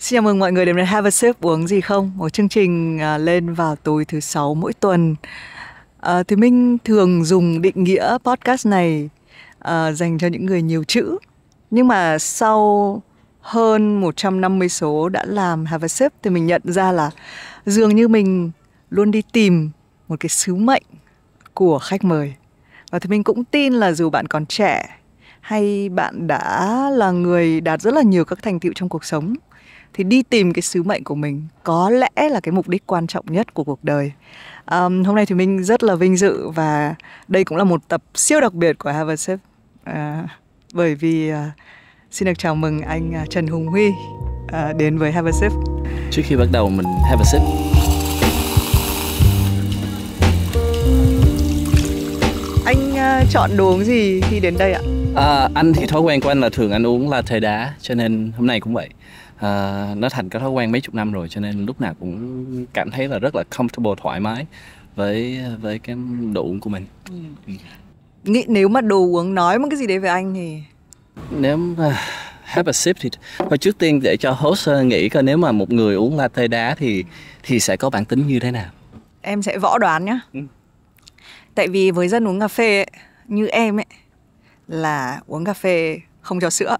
Xin chào mừng mọi người đến với Have a Sip uống gì không? Một chương trình à, lên vào tối thứ sáu mỗi tuần. À, thì Minh thường dùng định nghĩa podcast này à, dành cho những người nhiều chữ. Nhưng mà sau hơn 150 số đã làm Have a Sip thì mình nhận ra là dường như mình luôn đi tìm một cái sứ mệnh của khách mời. Và thì mình cũng tin là dù bạn còn trẻ hay bạn đã là người đạt rất là nhiều các thành tựu trong cuộc sống thì đi tìm cái sứ mệnh của mình có lẽ là cái mục đích quan trọng nhất của cuộc đời um, hôm nay thì mình rất là vinh dự và đây cũng là một tập siêu đặc biệt của Harvard Sếp uh, ờ, bởi vì uh, xin được chào mừng anh uh, Trần Hùng Huy uh, đến với Harvard Sếp trước khi bắt đầu mình Harvard Sếp anh uh, chọn đồ uống gì khi đến đây ạ? À, anh thì thói quen của anh là thường anh uống là latte đá cho nên hôm nay cũng vậy à, nó thành cái thói quen mấy chục năm rồi cho nên lúc nào cũng cảm thấy là rất là comfortable thoải mái với với cái đồ uống của mình ừ. nghĩ nếu mà đồ uống nói một cái gì đấy về anh thì nếu mà have a sip thì thôi trước tiên để cho host ờ, nghĩ coi nếu mà một người uống latte đá thì thì sẽ có bản tính như thế nào em sẽ võ đoán nhá ừ. tại vì với dân uống cà phê ấy, như em ấy là uống cà phê không cho sữa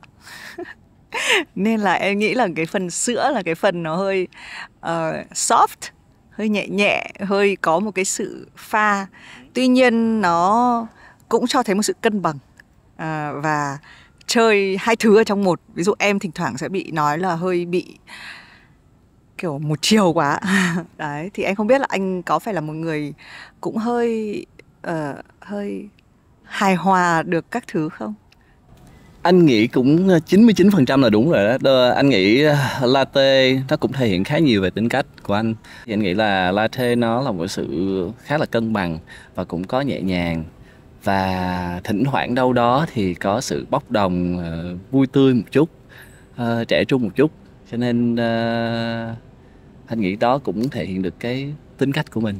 nên là em nghĩ là cái phần sữa là cái phần nó hơi uh, soft hơi nhẹ nhẹ hơi có một cái sự pha tuy nhiên nó cũng cho thấy một sự cân bằng à, và chơi hai thứ ở trong một ví dụ em thỉnh thoảng sẽ bị nói là hơi bị kiểu một chiều quá đấy thì em không biết là anh có phải là một người cũng hơi uh, hơi hài hòa được các thứ không anh nghĩ cũng 99% ờ, là đúng rồi đó. đó. Anh nghĩ ờ, latte nó cũng thể hiện khá nhiều về tính cách của anh. Thì anh nghĩ là latte nó là một sự khá là cân bằng và cũng có nhẹ nhàng và thỉnh thoảng đâu đó thì có sự bốc đồng uh, vui tươi một chút, uh, trẻ trung một chút. Cho nên uh, anh nghĩ đó cũng thể hiện được cái tính cách của mình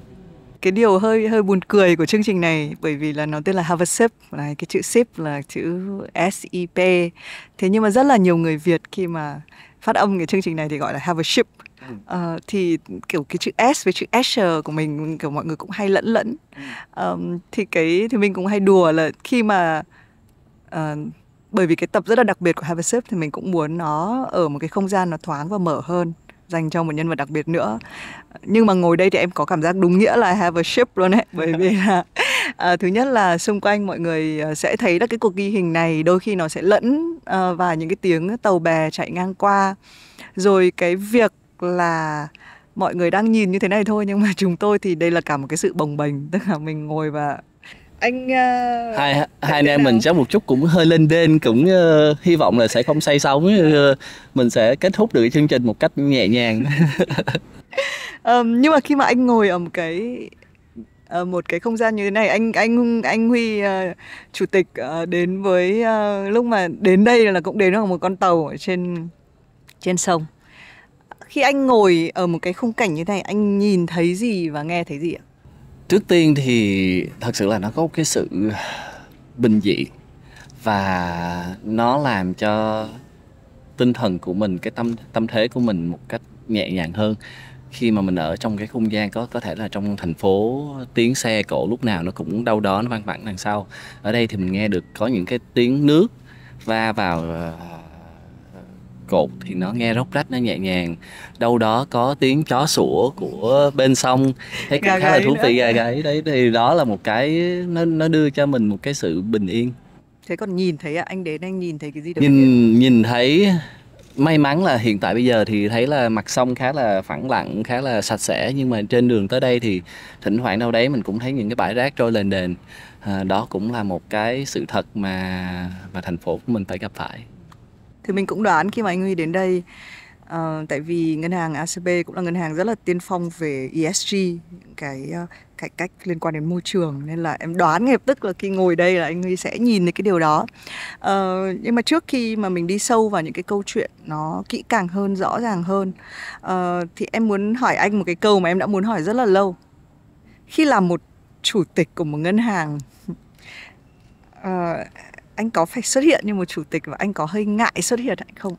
cái điều hơi hơi buồn cười của chương trình này bởi vì là nó tên là Have a sip là cái chữ sip là chữ S I P thế nhưng mà rất là nhiều người Việt khi mà phát âm cái chương trình này thì gọi là Have a sip Ừ. Ờ, thì kiểu cái chữ S với chữ Asher của mình kiểu mọi người cũng hay lẫn lẫn um, thì cái thì mình cũng hay đùa là khi mà uh, bởi vì cái tập rất là đặc biệt của Have a sip thì mình cũng muốn nó ở một cái không gian nó thoáng và mở hơn dành cho một nhân vật đặc biệt nữa nhưng mà ngồi đây thì em có cảm giác đúng nghĩa là have a ship luôn ấy bởi vì là à, thứ nhất là xung quanh mọi người à, sẽ thấy là cái cuộc ghi hình này đôi khi nó sẽ lẫn à, và những cái tiếng tàu bè chạy ngang qua rồi cái việc là mọi người đang nhìn như thế này thôi nhưng mà chúng tôi thì đây là cả một cái sự bồng bềnh tức là mình ngồi và anh uh, hai hai anh em mình chắc một chút cũng hơi lên đên cũng uh, hy vọng là sẽ không say sóng uh, mình sẽ kết thúc được chương trình một cách nhẹ nhàng um, nhưng mà khi mà anh ngồi ở một cái ở một cái không gian như thế này anh anh anh Huy uh, chủ tịch uh, đến với uh, lúc mà đến đây là cũng đến ở một con tàu ở trên trên sông khi anh ngồi ở một cái khung cảnh như thế này anh nhìn thấy gì và nghe thấy gì ạ trước tiên thì thật sự là nó có một cái sự bình dị và nó làm cho tinh thần của mình cái tâm tâm thế của mình một cách nhẹ nhàng hơn khi mà mình ở trong cái không gian có có thể là trong thành phố tiếng xe cộ lúc nào nó cũng đâu đó nó vang vẳng đằng sau ở đây thì mình nghe được có những cái tiếng nước va vào à, cột thì nó nghe róc rách nó nhẹ nhàng đâu đó có tiếng chó sủa của bên sông thấy cũng khá là thú vị gà gáy đấy thì đó là một cái nó nó đưa cho mình một cái sự bình yên thế còn nhìn thấy à? anh đến anh nhìn thấy cái gì đâu? nhìn nhìn thấy may mắn là hiện tại bây giờ thì thấy là mặt sông khá là phẳng lặng khá là sạch sẽ nhưng mà trên đường tới đây thì thỉnh thoảng đâu đấy mình cũng thấy những cái bãi rác trôi lên đền à, đó cũng là một cái sự thật mà mà thành phố của mình phải gặp phải thì mình cũng đoán khi mà anh Huy đến đây uh, tại vì ngân hàng ACB cũng là ngân hàng rất là tiên phong về ESG cái uh, cải cách liên quan đến môi trường nên là em đoán ngay lập tức là khi ngồi đây là anh Huy sẽ nhìn thấy cái điều đó uh, nhưng mà trước khi mà mình đi sâu vào những cái câu chuyện nó kỹ càng hơn rõ ràng hơn uh, thì em muốn hỏi anh một cái câu mà em đã muốn hỏi rất là lâu khi làm một chủ tịch của một ngân hàng uh, anh có phải xuất hiện như một chủ tịch và anh có hơi ngại xuất hiện hay không?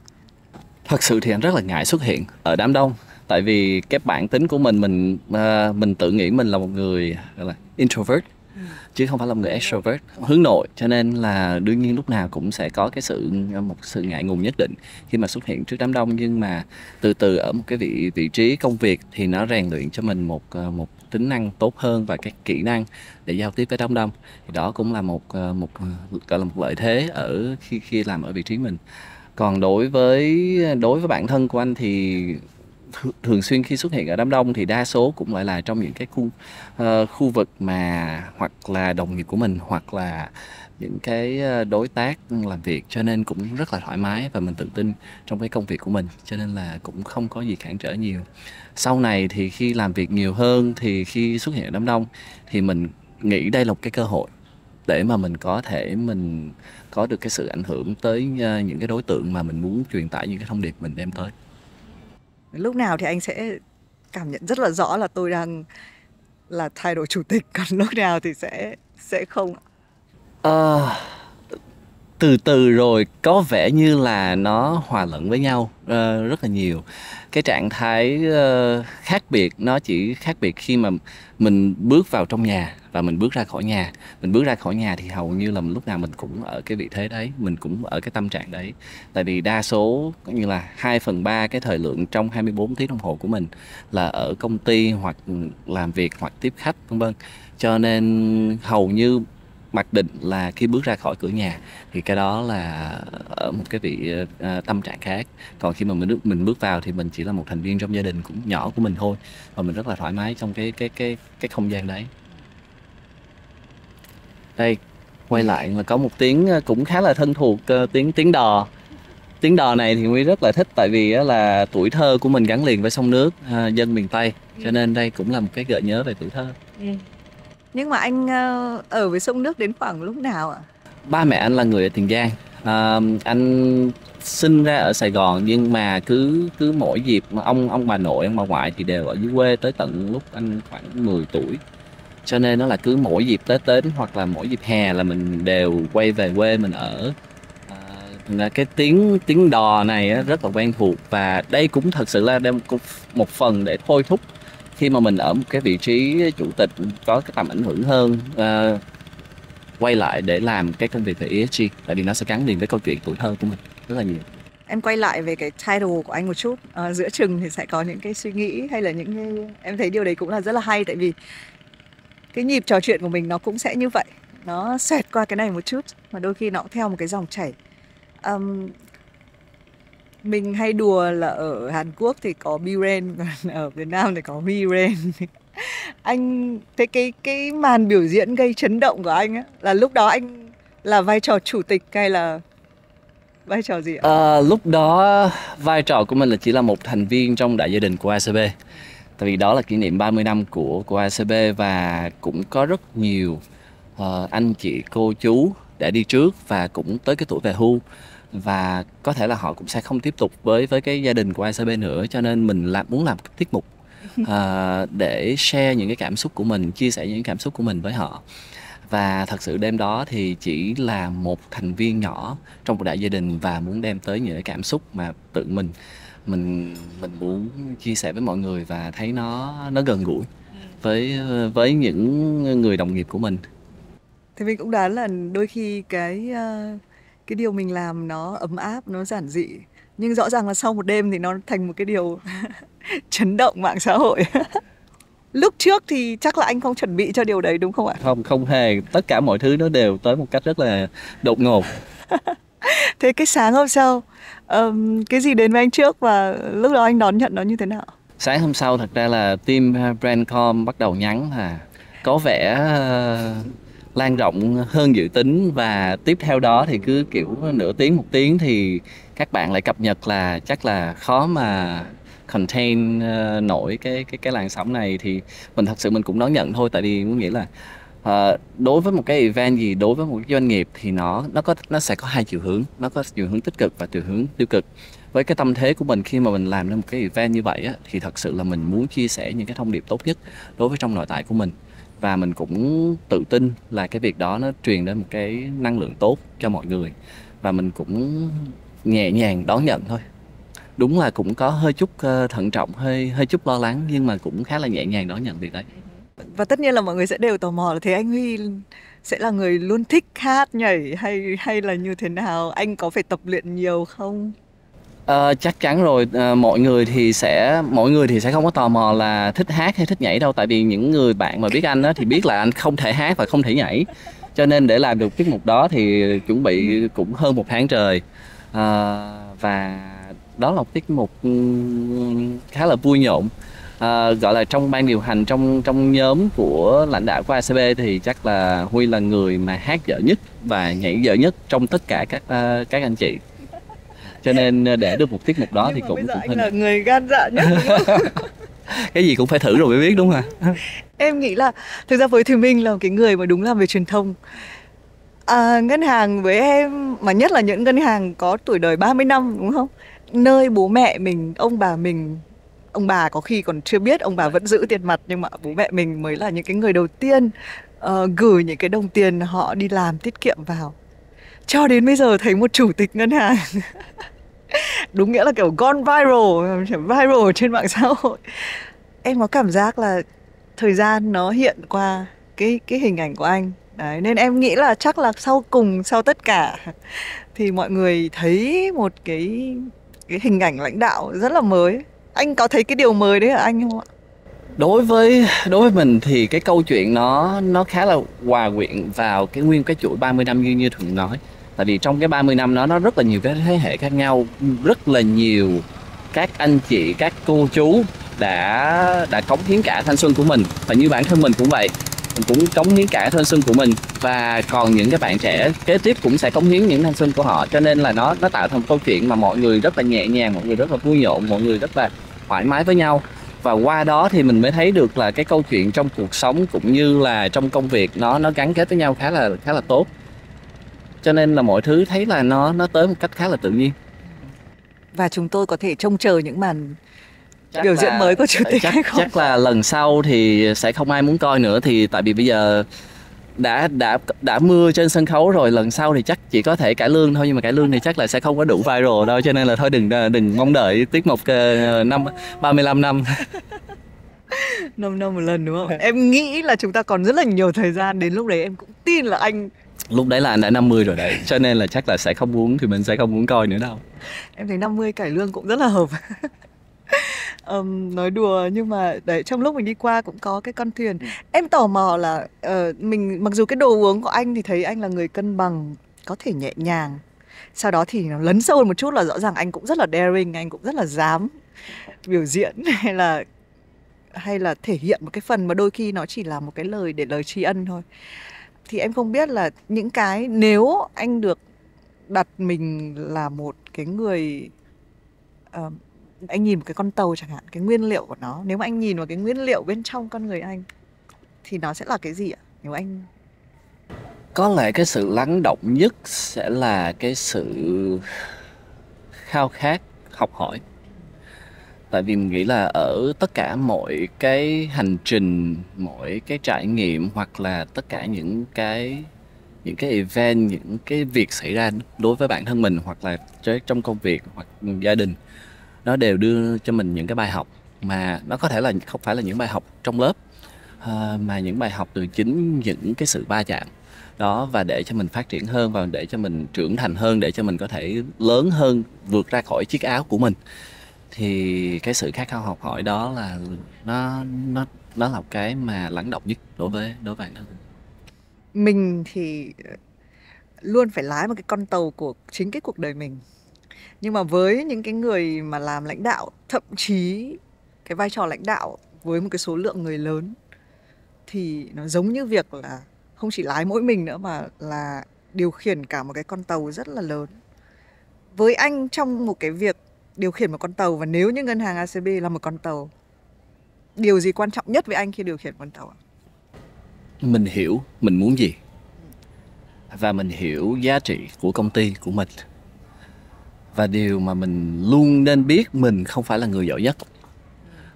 Thật sự thì anh rất là ngại xuất hiện ở đám đông tại vì cái bản tính của mình mình à, mình tự nghĩ mình là một người gọi là introvert ừ. chứ không phải là một người extrovert hướng nội cho nên là đương nhiên lúc nào cũng sẽ có cái sự một sự ngại ngùng nhất định khi mà xuất hiện trước đám đông nhưng mà từ từ ở một cái vị vị trí công việc thì nó rèn luyện cho mình một à, một tính năng tốt hơn và các kỹ năng để giao tiếp với đám đông thì đó cũng là một ờ, một gọi là một lợi thế ở khi khi làm ở vị trí mình còn đối với đối với bản thân của anh thì thường xuyên khi xuất hiện ở đám đông thì đa số cũng lại là trong những cái khu uh, khu vực mà hoặc là đồng nghiệp của mình hoặc là những cái ờ, đối tác làm việc cho nên cũng rất là thoải mái và mình tự tin trong cái công việc của mình cho nên là cũng không có gì cản trở nhiều sau này thì khi làm việc nhiều hơn thì khi xuất hiện đám đông thì mình nghĩ đây là một cái cơ hội để mà mình có thể mình có được cái sự ảnh hưởng tới ờ, những cái đối tượng mà mình muốn truyền tải những cái thông điệp mình đem tới lúc nào thì anh sẽ cảm nhận rất là rõ là tôi đang là thay đổi chủ tịch còn lúc nào thì sẽ sẽ không Ờ, từ từ rồi có vẻ như là nó hòa lẫn với nhau ờ, rất là nhiều. Cái trạng thái ờ, khác biệt nó chỉ khác biệt khi mà mình bước vào trong nhà và mình bước ra khỏi nhà. Mình bước ra khỏi nhà thì hầu như là lúc nào mình cũng ở cái vị thế đấy, mình cũng ở cái tâm trạng đấy. Tại vì đa số cũng như là 2 phần 3 cái thời lượng trong 24 tiếng đồng hồ của mình là ở công ty hoặc làm việc hoặc tiếp khách vân vân. Cho nên hầu như mặc định là khi bước ra khỏi cửa nhà thì cái đó là ở một cái vị uh, tâm trạng khác còn khi mà mình bước mình bước vào thì mình chỉ là một thành viên trong gia đình cũng nhỏ của mình thôi và mình rất là thoải mái trong cái cái cái cái không gian đấy đây quay lại mà có một tiếng ờ, cũng khá là thân thuộc tiếng tiếng đò tiếng đò này thì nguyên rất là thích tại vì là tuổi thơ của mình gắn liền với sông nước dân miền Tây cho ừ. nên đây cũng là một cái gợi nhớ về tuổi thơ. Ừ. Nhưng mà anh ờ, ở với sông nước đến khoảng lúc nào ạ? Ba mẹ anh là người ở Tiền Giang. À, anh sinh ra ở Sài Gòn nhưng mà cứ cứ mỗi dịp mà ông ông bà nội ông bà ngoại thì đều ở dưới quê tới tận lúc anh khoảng 10 tuổi cho nên nó là cứ mỗi dịp Tết đến hoặc là mỗi dịp hè là mình đều quay về quê mình ở là cái tiếng tiếng đò này rất là quen thuộc và đây cũng thật sự là một phần để thôi thúc khi mà mình ở một cái vị trí chủ tịch có cái tầm ảnh hưởng hơn uh, quay lại để làm cái công việc về ESG tại vì nó sẽ gắn liền với câu chuyện tuổi thơ của mình rất là nhiều em quay lại về cái title của anh một chút à, giữa chừng thì sẽ có những cái suy nghĩ hay là những cái em thấy điều đấy cũng là rất là hay tại vì cái nhịp trò chuyện của mình nó cũng sẽ như vậy nó xẹt qua cái này một chút mà đôi khi nó cũng theo một cái dòng chảy um, mình hay đùa là ở Hàn Quốc thì có Biren còn ở Việt Nam thì có Miren anh thế cái cái màn biểu diễn gây chấn động của anh á là lúc đó anh là vai trò chủ tịch hay là vai trò gì ạ? À, lúc đó vai trò của mình là chỉ là một thành viên trong đại gia đình của ACB tại vì đó là kỷ niệm 30 năm của của ACB và cũng có rất nhiều uh, anh chị cô chú đã đi trước và cũng tới cái tuổi về hưu và có thể là họ cũng sẽ không tiếp tục với với cái gia đình của ICB nữa cho nên mình làm muốn làm tiết mục uh, để share những cái cảm xúc của mình chia sẻ những cảm xúc của mình với họ và thật sự đêm đó thì chỉ là một thành viên nhỏ trong một đại gia đình và muốn đem tới những cái cảm xúc mà tự mình mình mình muốn chia sẻ với mọi người và thấy nó nó gần gũi với với những người đồng nghiệp của mình thì mình cũng đoán là đôi khi cái uh cái điều mình làm nó ấm áp nó giản dị nhưng rõ ràng là sau một đêm thì nó thành một cái điều chấn động mạng xã hội lúc trước thì chắc là anh không chuẩn bị cho điều đấy đúng không ạ không không hề tất cả mọi thứ nó đều tới một cách rất là đột ngột thế cái sáng hôm sau um, cái gì đến với anh trước và lúc đó anh đón nhận nó như thế nào sáng hôm sau thật ra là team brandcom bắt đầu nhắn là có vẻ uh, lan rộng hơn dự tính và tiếp theo đó thì cứ kiểu nửa tiếng một tiếng thì các bạn lại cập nhật là chắc là khó mà contain ờ, nổi cái cái cái làn sóng này thì mình thật sự mình cũng đón nhận thôi tại vì muốn nghĩ là uh, đối với một cái event gì đối với một cái doanh nghiệp thì nó nó có nó sẽ có hai chiều hướng nó có chiều hướng tích cực và chiều hướng tiêu cực với cái tâm thế của mình khi mà mình làm ra một cái event như vậy á, thì thật sự là mình muốn chia sẻ những cái thông điệp tốt nhất đối với trong nội tại của mình và mình cũng tự tin là cái việc đó nó truyền đến một cái năng lượng tốt cho mọi người và mình cũng nhẹ nhàng đón nhận thôi đúng là cũng có hơi chút ờ, thận trọng hơi hơi chút lo lắng nhưng mà cũng khá là nhẹ nhàng đón nhận việc đấy và tất nhiên là mọi người sẽ đều tò mò là thế anh Huy sẽ là người luôn thích hát nhảy hay hay là như thế nào anh có phải tập luyện nhiều không À, chắc chắn rồi à, mọi người thì sẽ mọi người thì sẽ không có tò mò là thích hát hay thích nhảy đâu tại vì những người bạn mà biết anh á, thì biết là anh không thể hát và không thể nhảy cho nên để làm được tiết mục đó thì chuẩn bị cũng hơn một tháng trời à, và đó là một tiết mục ừ, khá là vui nhộn à, gọi là trong ban điều hành trong trong nhóm của lãnh đạo của ACB thì chắc là Huy là người mà hát dở nhất và nhảy dở nhất trong tất cả các các anh chị cho dạ. nên ờ, để được một tiết mục đó Nhưng thì cũng bây giờ cũng anh hình. là người gan dạ nhất cái gì cũng phải thử rồi mới biết đúng không em nghĩ là thực ra với thì minh là cái người mà đúng làm về truyền thông à, ngân hàng với em mà nhất là những ngân hàng có tuổi đời 30 năm đúng không nơi bố mẹ mình ông bà mình ông bà có khi còn chưa biết ông bà vẫn giữ tiền mặt nhưng mà bố mẹ mình mới là những cái người đầu tiên uh, gửi những cái đồng tiền họ đi làm tiết kiệm vào cho đến bây giờ thấy một chủ tịch ngân hàng đúng nghĩa là kiểu gone viral viral trên mạng xã hội em có cảm giác là thời gian nó hiện qua cái cái hình ảnh của anh Đấy, nên em nghĩ là chắc là sau cùng sau tất cả thì mọi người thấy một cái cái hình ảnh lãnh đạo rất là mới anh có thấy cái điều mới đấy ở anh không ạ đối với đối với mình thì cái câu chuyện nó nó khá là hòa quyện vào cái nguyên cái chuỗi 30 năm như như thường nói tại vì trong cái 30 năm đó nó rất là nhiều cái thế hệ khác nhau rất là nhiều các anh chị các cô chú đã đã cống hiến cả thanh xuân của mình và như bản thân mình cũng vậy mình cũng cống hiến cả thanh xuân của mình và còn những cái bạn trẻ kế tiếp cũng sẽ cống hiến những thanh xuân của họ cho nên là nó nó tạo thành câu chuyện mà mọi người rất là nhẹ nhàng mọi người rất là vui nhộn mọi người rất là thoải mái với nhau và qua đó thì mình mới thấy được là cái câu chuyện trong cuộc sống cũng như là trong công việc nó nó gắn kết với nhau khá là khá là tốt cho nên là mọi thứ thấy là nó nó tới một cách khá là tự nhiên và chúng tôi có thể trông chờ những màn chắc biểu diễn mới của chủ tịch chắc, hay không? chắc là lần sau thì sẽ không ai muốn coi nữa thì tại vì bây giờ đã đã đã mưa trên sân khấu rồi lần sau thì chắc chỉ có thể cải lương thôi nhưng mà cải lương thì chắc là sẽ không có đủ viral đâu cho nên là thôi đừng đừng mong đợi tiết mục ờ, năm 35 năm năm năm một lần đúng không em nghĩ là chúng ta còn rất là nhiều thời gian đến lúc đấy em cũng tin là anh lúc đấy là anh đã 50 rồi đấy cho nên là chắc là sẽ không muốn thì mình sẽ không muốn coi nữa đâu em thấy 50 cải lương cũng rất là hợp um, nói đùa nhưng mà đấy trong lúc mình đi qua cũng có cái con thuyền ừ. em tò mò là uh, mình mặc dù cái đồ uống của anh thì thấy anh là người cân bằng có thể nhẹ nhàng sau đó thì nó lấn sâu hơn một chút là rõ ràng anh cũng rất là daring anh cũng rất là dám biểu diễn hay là hay là thể hiện một cái phần mà đôi khi nó chỉ là một cái lời để lời tri ân thôi thì em không biết là những cái nếu anh được đặt mình là một cái người uh, anh nhìn một cái con tàu chẳng hạn cái nguyên liệu của nó nếu mà anh nhìn vào cái nguyên liệu bên trong con người anh thì nó sẽ là cái gì ạ nếu anh có lẽ cái sự lắng động nhất sẽ là cái sự khao khát học hỏi tại vì mình nghĩ là ở tất cả mọi cái hành trình mọi cái trải nghiệm hoặc là tất cả những cái những cái event những cái việc xảy ra đối với bản thân mình hoặc là trong công việc hoặc gia đình nó đều đưa cho mình những cái bài học mà nó có thể là không phải là những bài học trong lớp ờ, mà những bài học từ chính những cái sự va chạm đó và để cho mình phát triển hơn và để cho mình trưởng thành hơn để cho mình có thể lớn hơn vượt ra khỏi chiếc áo của mình thì cái sự khát khao học hỏi đó là nó nó nó là cái mà lắng động nhất đối với đối với bản mình thì luôn phải lái một cái con tàu của chính cái cuộc đời mình nhưng mà với những cái người mà làm lãnh đạo thậm chí cái vai trò lãnh đạo với một cái số lượng người lớn thì nó giống như việc là không chỉ lái mỗi mình nữa mà là điều khiển cả một cái con tàu rất là lớn với anh trong một cái việc điều khiển một con tàu và nếu như ngân hàng ACB là một con tàu điều gì quan trọng nhất với anh khi điều khiển con tàu ạ? Mình hiểu mình muốn gì và mình hiểu giá trị của công ty của mình và điều mà mình luôn nên biết mình không phải là người giỏi nhất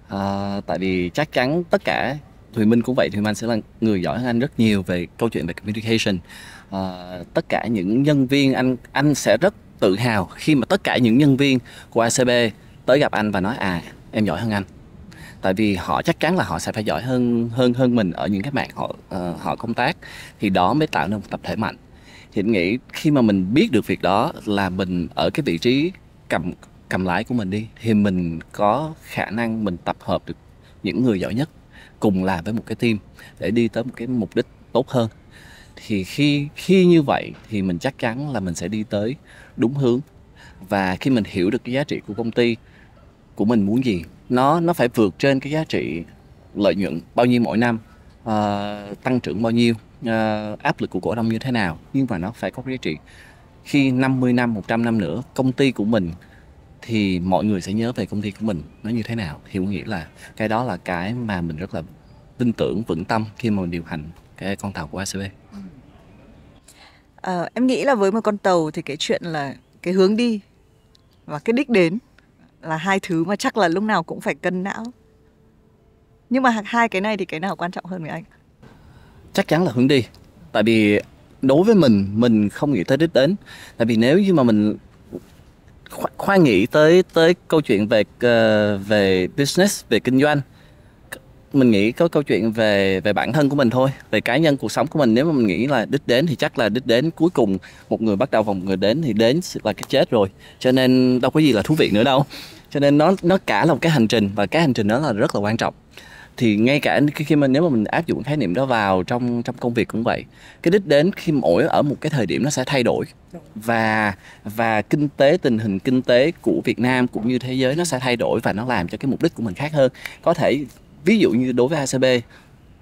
à, tại vì chắc chắn tất cả Thùy Minh cũng vậy Thùy Minh sẽ là người giỏi hơn anh rất nhiều về câu chuyện về communication à, tất cả những nhân viên anh anh sẽ rất tự hào khi mà tất cả những nhân viên của ACB tới gặp anh và nói à em giỏi hơn anh tại vì họ chắc chắn là họ sẽ phải giỏi hơn hơn hơn mình ở những cái mạng họ uh, họ công tác thì đó mới tạo nên một tập thể mạnh thì anh nghĩ khi mà mình biết được việc đó là mình ở cái vị trí cầm cầm lái của mình đi thì mình có khả năng mình tập hợp được những người giỏi nhất cùng làm với một cái team để đi tới một cái mục đích tốt hơn thì khi khi như vậy thì mình chắc chắn là mình sẽ đi tới đúng hướng và khi mình hiểu được cái giá trị của công ty của mình muốn gì nó nó phải vượt trên cái giá trị lợi nhuận bao nhiêu mỗi năm uh, tăng trưởng bao nhiêu uh, áp lực của cổ đông như thế nào nhưng mà nó phải có giá trị khi 50 năm 100 năm nữa công ty của mình thì mọi người sẽ nhớ về công ty của mình nó như thế nào thì tôi nghĩ là cái đó là cái mà mình rất là tin tưởng vững tâm khi mà mình điều hành cái con tàu của ACB À, em nghĩ là với một con tàu thì cái chuyện là cái hướng đi và cái đích đến là hai thứ mà chắc là lúc nào cũng phải cân não. Nhưng mà hai cái này thì cái nào quan trọng hơn với anh? Chắc chắn là hướng đi. Tại vì đối với mình mình không nghĩ tới đích đến. Tại vì nếu như mà mình khoa, nghĩ tới tới câu chuyện về ờ, về business về kinh doanh mình nghĩ có câu chuyện về về bản thân của mình thôi về cá nhân cuộc sống của mình nếu mà mình nghĩ là đích đến thì chắc là đích đến cuối cùng một người bắt đầu và một người đến thì đến là cái chết rồi cho nên đâu có gì là thú vị nữa đâu cho nên nó nó cả là một cái hành trình và cái hành trình đó là rất là quan trọng thì ngay cả khi mà nếu mà mình áp dụng khái niệm đó vào trong trong công việc cũng vậy cái đích đến khi mỗi ở một cái thời điểm nó sẽ thay đổi và và kinh tế tình hình kinh tế của Việt Nam cũng như thế giới nó sẽ thay đổi và nó làm cho cái mục đích của mình khác hơn có thể ví dụ như đối với ACB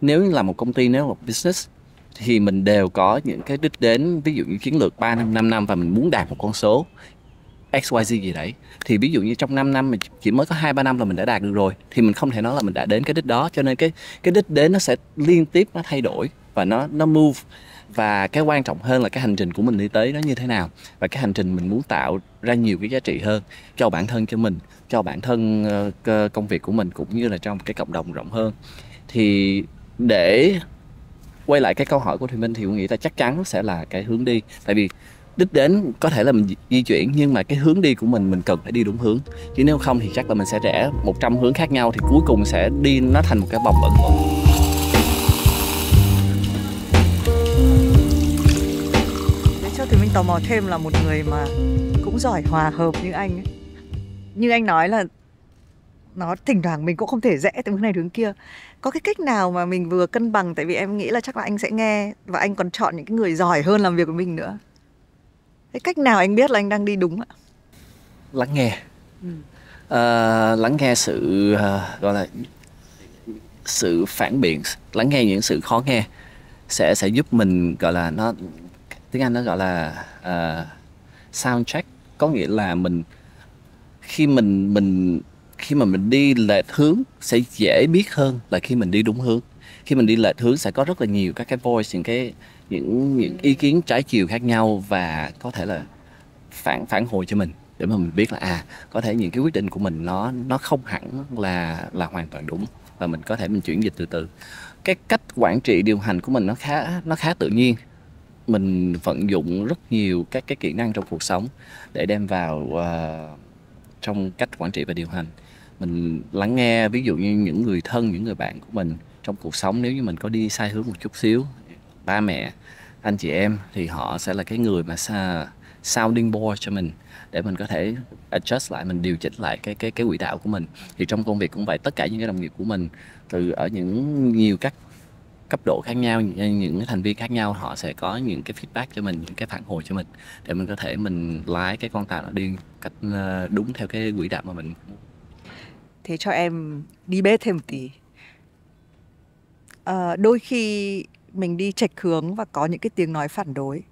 nếu là một công ty nếu là một business thì mình đều có những cái đích đến ví dụ như chiến lược 3 năm 5 năm và mình muốn đạt một con số XYZ gì đấy thì ví dụ như trong 5 năm mình chỉ mới có 2 3 năm là mình đã đạt được rồi thì mình không thể nói là mình đã đến cái đích đó cho nên cái cái đích đến nó sẽ liên tiếp nó thay đổi và nó nó move và cái quan trọng hơn là cái hành trình của mình đi tới nó như thế nào và cái hành trình mình muốn tạo ra nhiều cái giá trị hơn cho bản thân cho mình cho bản thân ờ, công việc của mình cũng như là trong cái cộng đồng rộng hơn thì để quay lại cái câu hỏi của thùy minh thì tôi nghĩ là chắc chắn sẽ là cái hướng đi tại vì đích đến có thể là mình di chuyển nhưng mà cái hướng đi của mình mình cần phải đi đúng hướng chứ nếu không thì chắc là mình sẽ rẽ 100 hướng khác nhau thì cuối cùng sẽ đi nó thành một cái vòng bẩn bẩn thế cho thì mình tò mò thêm là một người mà cũng giỏi hòa hợp như anh ấy như anh nói là nó thỉnh thoảng mình cũng không thể rẽ từ hướng này hướng kia có cái cách nào mà mình vừa cân bằng tại vì em nghĩ là chắc là anh sẽ nghe và anh còn chọn những cái người giỏi hơn làm việc của mình nữa cái cách nào anh biết là anh đang đi đúng ạ lắng nghe ừ. à, lắng nghe sự uh, gọi là sự phản biện lắng nghe những sự khó nghe sẽ sẽ giúp mình gọi là nó tiếng anh nó gọi là uh, ờ, sound check có nghĩa là mình khi mình mình khi mà mình đi lệch hướng sẽ dễ biết hơn là khi mình đi đúng hướng khi mình đi lệch hướng sẽ có rất là nhiều các cái voice những cái những những ý kiến trái chiều khác nhau và có thể là phản phản hồi cho mình để mà mình biết là à có thể những cái quyết định của mình nó nó không hẳn là là hoàn toàn đúng và mình có thể mình chuyển dịch từ từ cái cách quản trị điều hành của mình nó khá nó khá tự nhiên mình vận dụng rất nhiều các cái kỹ năng trong cuộc sống để đem vào uh, trong cách quản trị và điều hành mình lắng nghe ví dụ như những người thân những người bạn của mình trong cuộc sống nếu như mình có đi sai hướng một chút xíu ba mẹ anh chị em thì họ sẽ là cái người mà sa sounding board cho mình để mình có thể adjust lại mình điều chỉnh lại cái cái cái quỹ đạo của mình thì trong công việc cũng vậy tất cả những cái đồng nghiệp của mình từ ở những nhiều các cấp độ khác nhau những cái thành viên khác nhau họ sẽ có những cái feedback cho mình những cái phản hồi cho mình để mình có thể mình lái cái con tàu nó đi cách ờ, đúng theo cái quỹ đạo mà mình thế cho em đi bếp thêm một tí à, đôi khi mình đi chệch hướng và có những cái tiếng nói phản đối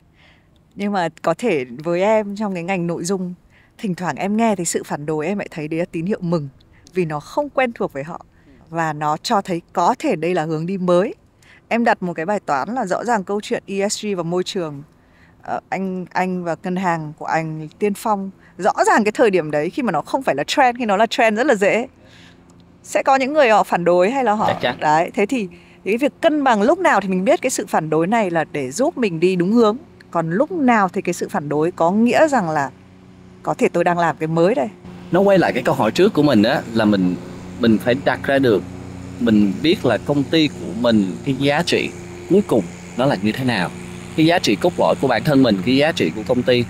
nhưng mà có thể với em trong cái ngành nội dung thỉnh thoảng em nghe thấy sự phản đối em lại thấy đấy là tín hiệu mừng vì nó không quen thuộc với họ và nó cho thấy có thể đây là hướng đi mới em đặt một cái bài toán là rõ ràng câu chuyện ESG và môi trường ờ, anh anh và ngân hàng của anh tiên phong rõ ràng cái thời điểm đấy khi mà nó không phải là trend khi nó là trend rất là dễ sẽ có những người họ phản đối hay là họ đấy thế thì cái việc cân bằng lúc nào thì mình biết cái sự phản đối này là để giúp mình đi đúng hướng còn lúc nào thì cái sự phản đối có nghĩa rằng là có thể tôi đang làm cái mới đây nó quay lại cái câu hỏi trước của mình á là mình mình phải đặt ra được mình biết là công ty của mình cái giá trị cuối cùng nó là như thế nào cái giá trị cốt lõi của bản thân mình cái giá trị của công ty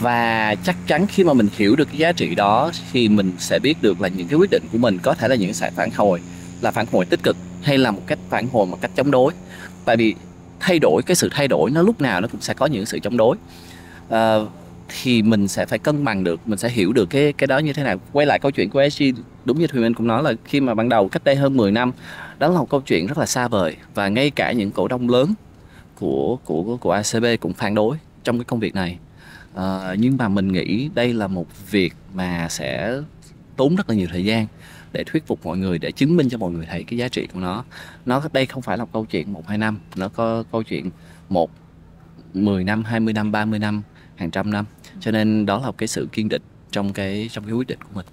và chắc chắn khi mà mình hiểu được cái giá trị đó thì mình sẽ biết được là những cái quyết định của mình có thể là những sự phản hồi là phản hồi tích cực hay là một cách phản hồi một cách chống đối tại vì thay đổi cái sự thay đổi nó lúc nào nó cũng sẽ có những sự chống đối à, thì mình sẽ phải cân bằng được mình sẽ hiểu được cái cái đó như thế nào quay lại câu chuyện của SG đúng như Thùy Minh cũng nói là khi mà ban đầu cách đây hơn 10 năm đó là một câu chuyện rất là xa vời và ngay cả những cổ đông lớn của của của ACB cũng phản đối trong cái công việc này à, nhưng mà mình nghĩ đây là một việc mà sẽ tốn rất là nhiều thời gian để thuyết phục mọi người để chứng minh cho mọi người thấy cái giá trị của nó nó đây không phải là một câu chuyện một hai năm nó có câu chuyện một 10 năm 20 năm 30 năm hàng trăm năm cho nên đó là một cái sự kiên định trong cái trong cái quyết định của mình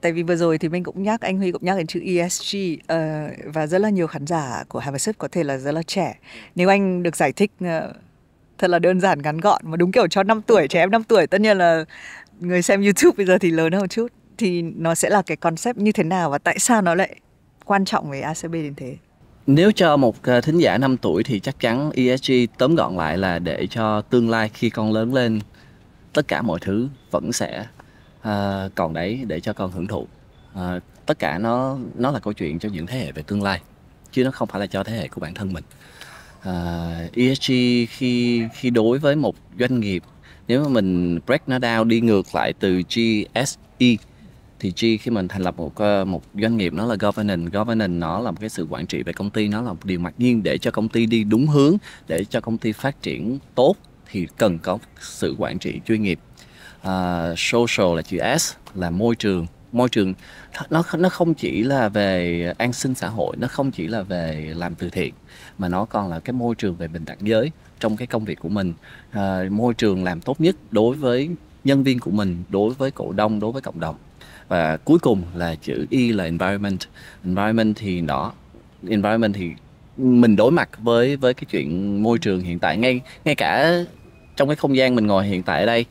tại vì vừa rồi thì mình cũng nhắc anh Huy cũng nhắc đến chữ ESG uh, ờ, và rất là nhiều khán giả của Havasup có thể là rất là trẻ nếu anh được giải thích uh, thật là đơn giản ngắn gọn mà đúng kiểu cho 5 tuổi trẻ em 5 tuổi tất nhiên là người xem YouTube bây giờ thì lớn hơn một chút thì nó sẽ là cái concept như thế nào và tại sao nó lại quan trọng với ACB đến thế nếu cho một ờ, thính giả 5 tuổi thì chắc chắn ESG tóm gọn lại là để cho tương lai khi con lớn lên tất cả mọi thứ vẫn sẽ uh, còn đấy để cho con hưởng thụ uh, tất cả nó nó là câu chuyện cho những thế hệ về tương lai chứ nó không phải là cho thế hệ của bản thân mình uh, à, ESG khi khi đối với một doanh nghiệp nếu mà mình break nó down đi ngược lại từ GSE thì G khi mình thành lập một một doanh nghiệp nó là governance governance nó là một cái sự quản trị về công ty nó là một điều mặc nhiên để cho công ty đi đúng hướng để cho công ty phát triển tốt thì cần có sự quản trị chuyên nghiệp uh, social là chữ s là môi trường môi trường nó nó không chỉ là về an sinh xã hội nó không chỉ là về làm từ thiện mà nó còn là cái môi trường về bình đẳng giới trong cái công việc của mình à, môi trường làm tốt nhất đối với nhân viên của mình đối với cổ đông đối với cộng đồng và cuối cùng là chữ y e là environment environment thì nó environment thì mình đối mặt với với cái chuyện môi trường hiện tại ngay ngay cả trong cái không gian mình ngồi hiện tại ở đây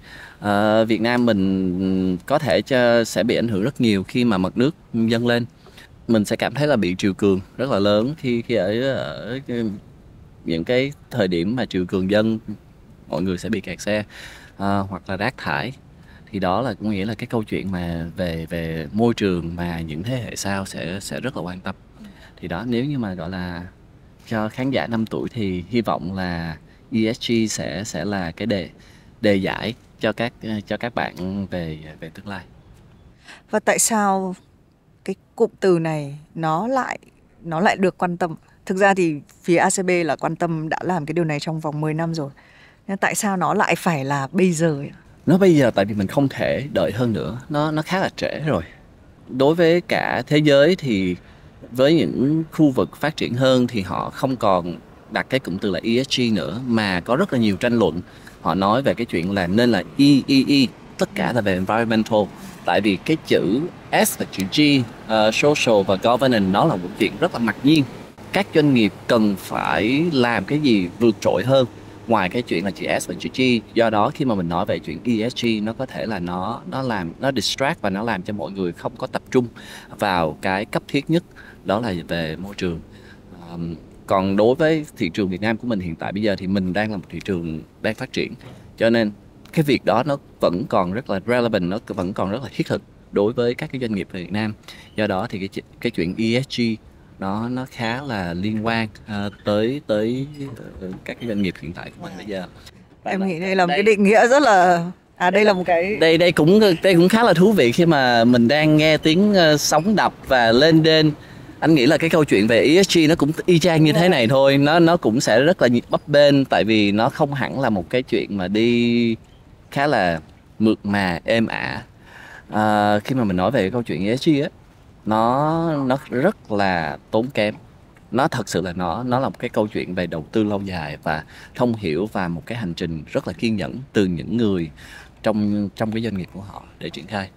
uh, Việt Nam mình có thể cho, sẽ bị ảnh hưởng rất nhiều khi mà mặt nước dâng lên mình sẽ cảm thấy là bị triều cường rất là lớn khi khi ở, ở ờ, những cái thời điểm mà triều cường dân mọi người sẽ bị kẹt xe uh, hoặc là rác thải thì đó là cũng nghĩa là cái câu chuyện mà về về môi trường mà những thế hệ sau sẽ sẽ rất là quan tâm thì đó nếu như mà gọi là cho khán giả 5 tuổi thì hy vọng là ESG sẽ sẽ là cái đề đề giải cho các cho các bạn về về tương lai. Và tại sao cái cụm từ này nó lại nó lại được quan tâm? Thực ra thì phía ACB là quan tâm đã làm cái điều này trong vòng 10 năm rồi. Nên tại sao nó lại phải là bây giờ? Nó bây giờ tại vì mình không thể đợi hơn nữa, nó nó khá là trễ rồi. Đối với cả thế giới thì với những khu vực phát triển hơn thì họ không còn đặt cái cụm từ là ESG nữa mà có rất là nhiều tranh luận họ nói về cái chuyện là nên là EEE e, e, tất cả là về environmental tại vì cái chữ S và chữ G uh, social và governance nó là một chuyện rất là mặc nhiên các doanh nghiệp cần phải làm cái gì vượt trội hơn ngoài cái chuyện là chữ S và chữ G do đó khi mà mình nói về chuyện ESG nó có thể là nó nó làm nó distract và nó làm cho mọi người không có tập trung vào cái cấp thiết nhất đó là về môi trường um, còn đối với thị trường Việt Nam của mình hiện tại bây giờ thì mình đang là một thị trường đang phát triển cho nên cái việc đó nó vẫn còn rất là relevant nó vẫn còn rất là thiết thực đối với các cái doanh nghiệp ở Việt Nam do đó thì cái cái chuyện ESG nó nó khá là liên quan uh, tới tới ờ, các cái doanh nghiệp hiện tại của mình bây giờ Và em nghĩ đây là một đây. cái định nghĩa rất là À đây là một cái đây đây cũng đây cũng khá là thú vị khi mà mình đang nghe tiếng uh, sóng đập và lên đên anh nghĩ là cái câu chuyện về ESG nó cũng y chang như thế dạ. này thôi nó nó cũng sẽ rất là bấp bênh tại vì nó không hẳn là một cái chuyện mà đi khá là mượt mà êm ả à, khi mà mình nói về cái câu chuyện ESG á nó nó rất là tốn kém nó thật sự là nó nó là một cái câu chuyện về đầu tư lâu dài và thông hiểu và một cái hành trình rất là kiên nhẫn từ những người trong trong cái doanh nghiệp của họ để triển khai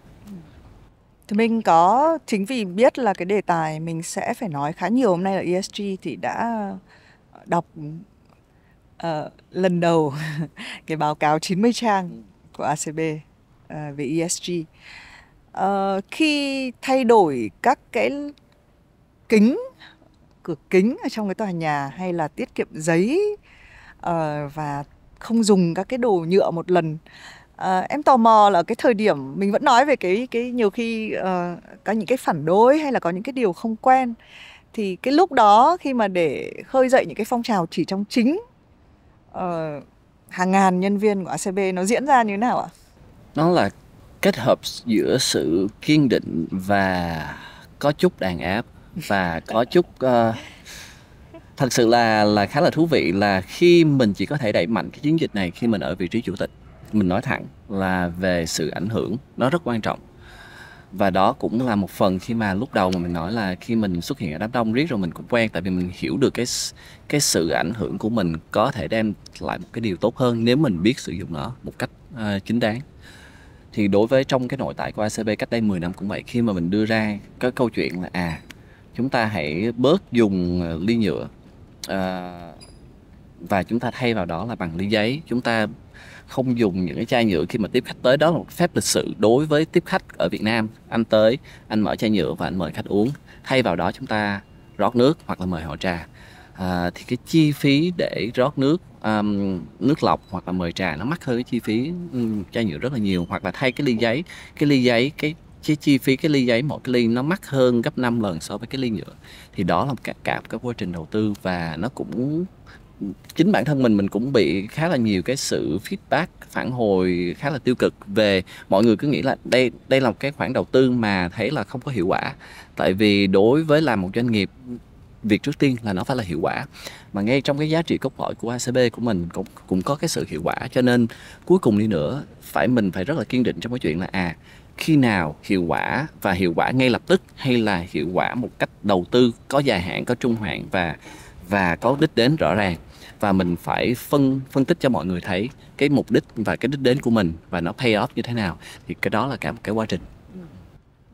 thì mình có chính vì biết là cái đề tài mình sẽ phải nói khá nhiều hôm nay là ESG thì đã ờ, đọc uh, lần đầu cái báo cáo 90 trang của ACB uh, ờ, về ESG. Uh, khi thay đổi các cái kính cửa kính ở trong cái tòa nhà hay là tiết kiệm giấy uh, và không dùng các cái đồ nhựa một lần Ờ, em tò mò là cái thời điểm mình vẫn nói về cái cái nhiều khi uh, có những cái phản đối hay là có những cái điều không quen thì cái lúc đó khi mà để khơi dậy những cái phong trào chỉ trong chính uh, hàng ngàn nhân viên của ACB nó diễn ra như thế nào ạ? Nó là kết hợp giữa sự kiên định và có chút đàn áp và có chút uh, thật sự là là khá là thú vị là khi mình chỉ có thể đẩy mạnh cái chiến dịch này khi mình ở vị trí chủ tịch mình nói thẳng là về sự ảnh hưởng nó rất quan trọng và đó cũng là một phần khi mà lúc đầu mà mình nói là khi mình xuất hiện ở đám đông riết rồi mình cũng quen tại vì mình hiểu được cái cái sự ảnh hưởng của mình có thể đem lại một cái điều tốt hơn nếu mình biết sử dụng nó một cách uh, chính đáng thì đối với trong cái nội tại của ACB cách đây 10 năm cũng vậy khi mà mình đưa ra cái câu chuyện là à chúng ta hãy bớt dùng ờ, ly nhựa uh, và chúng ta thay vào đó là bằng ly giấy chúng ta không dùng những cái chai nhựa khi mà tiếp khách tới đó là một phép lịch sự đối với tiếp khách ở Việt Nam anh tới anh mở chai nhựa và anh mời khách uống thay vào đó chúng ta rót nước hoặc là mời họ trà à, thì cái chi phí để rót nước um, nước lọc hoặc là mời trà nó mắc hơn cái chi phí um, chai nhựa rất là nhiều hoặc là thay cái ly giấy cái ly giấy cái cái chi phí cái ly giấy mỗi cái ly nó mắc hơn gấp 5 lần so với cái ly nhựa thì đó là cả, cả cái quá trình đầu tư và nó cũng chính bản thân mình mình cũng bị khá là nhiều cái sự feedback phản hồi khá là tiêu cực về mọi người cứ nghĩ là đây đây là một cái khoản đầu tư mà thấy là không có hiệu quả tại vì đối với làm một doanh nghiệp việc trước tiên là nó phải là hiệu quả mà ngay trong cái giá trị cốt lõi của ACB của mình cũng cũng có cái sự hiệu quả cho nên cuối cùng đi nữa phải mình phải rất là kiên định trong cái chuyện là à khi nào hiệu quả và hiệu quả ngay lập tức hay là hiệu quả một cách đầu tư có dài hạn có trung hạn và và có đích đến rõ ràng và mình phải phân phân tích cho mọi người thấy cái mục đích và cái đích đến của mình và nó pay off như thế nào thì cái đó là cả một cái quá trình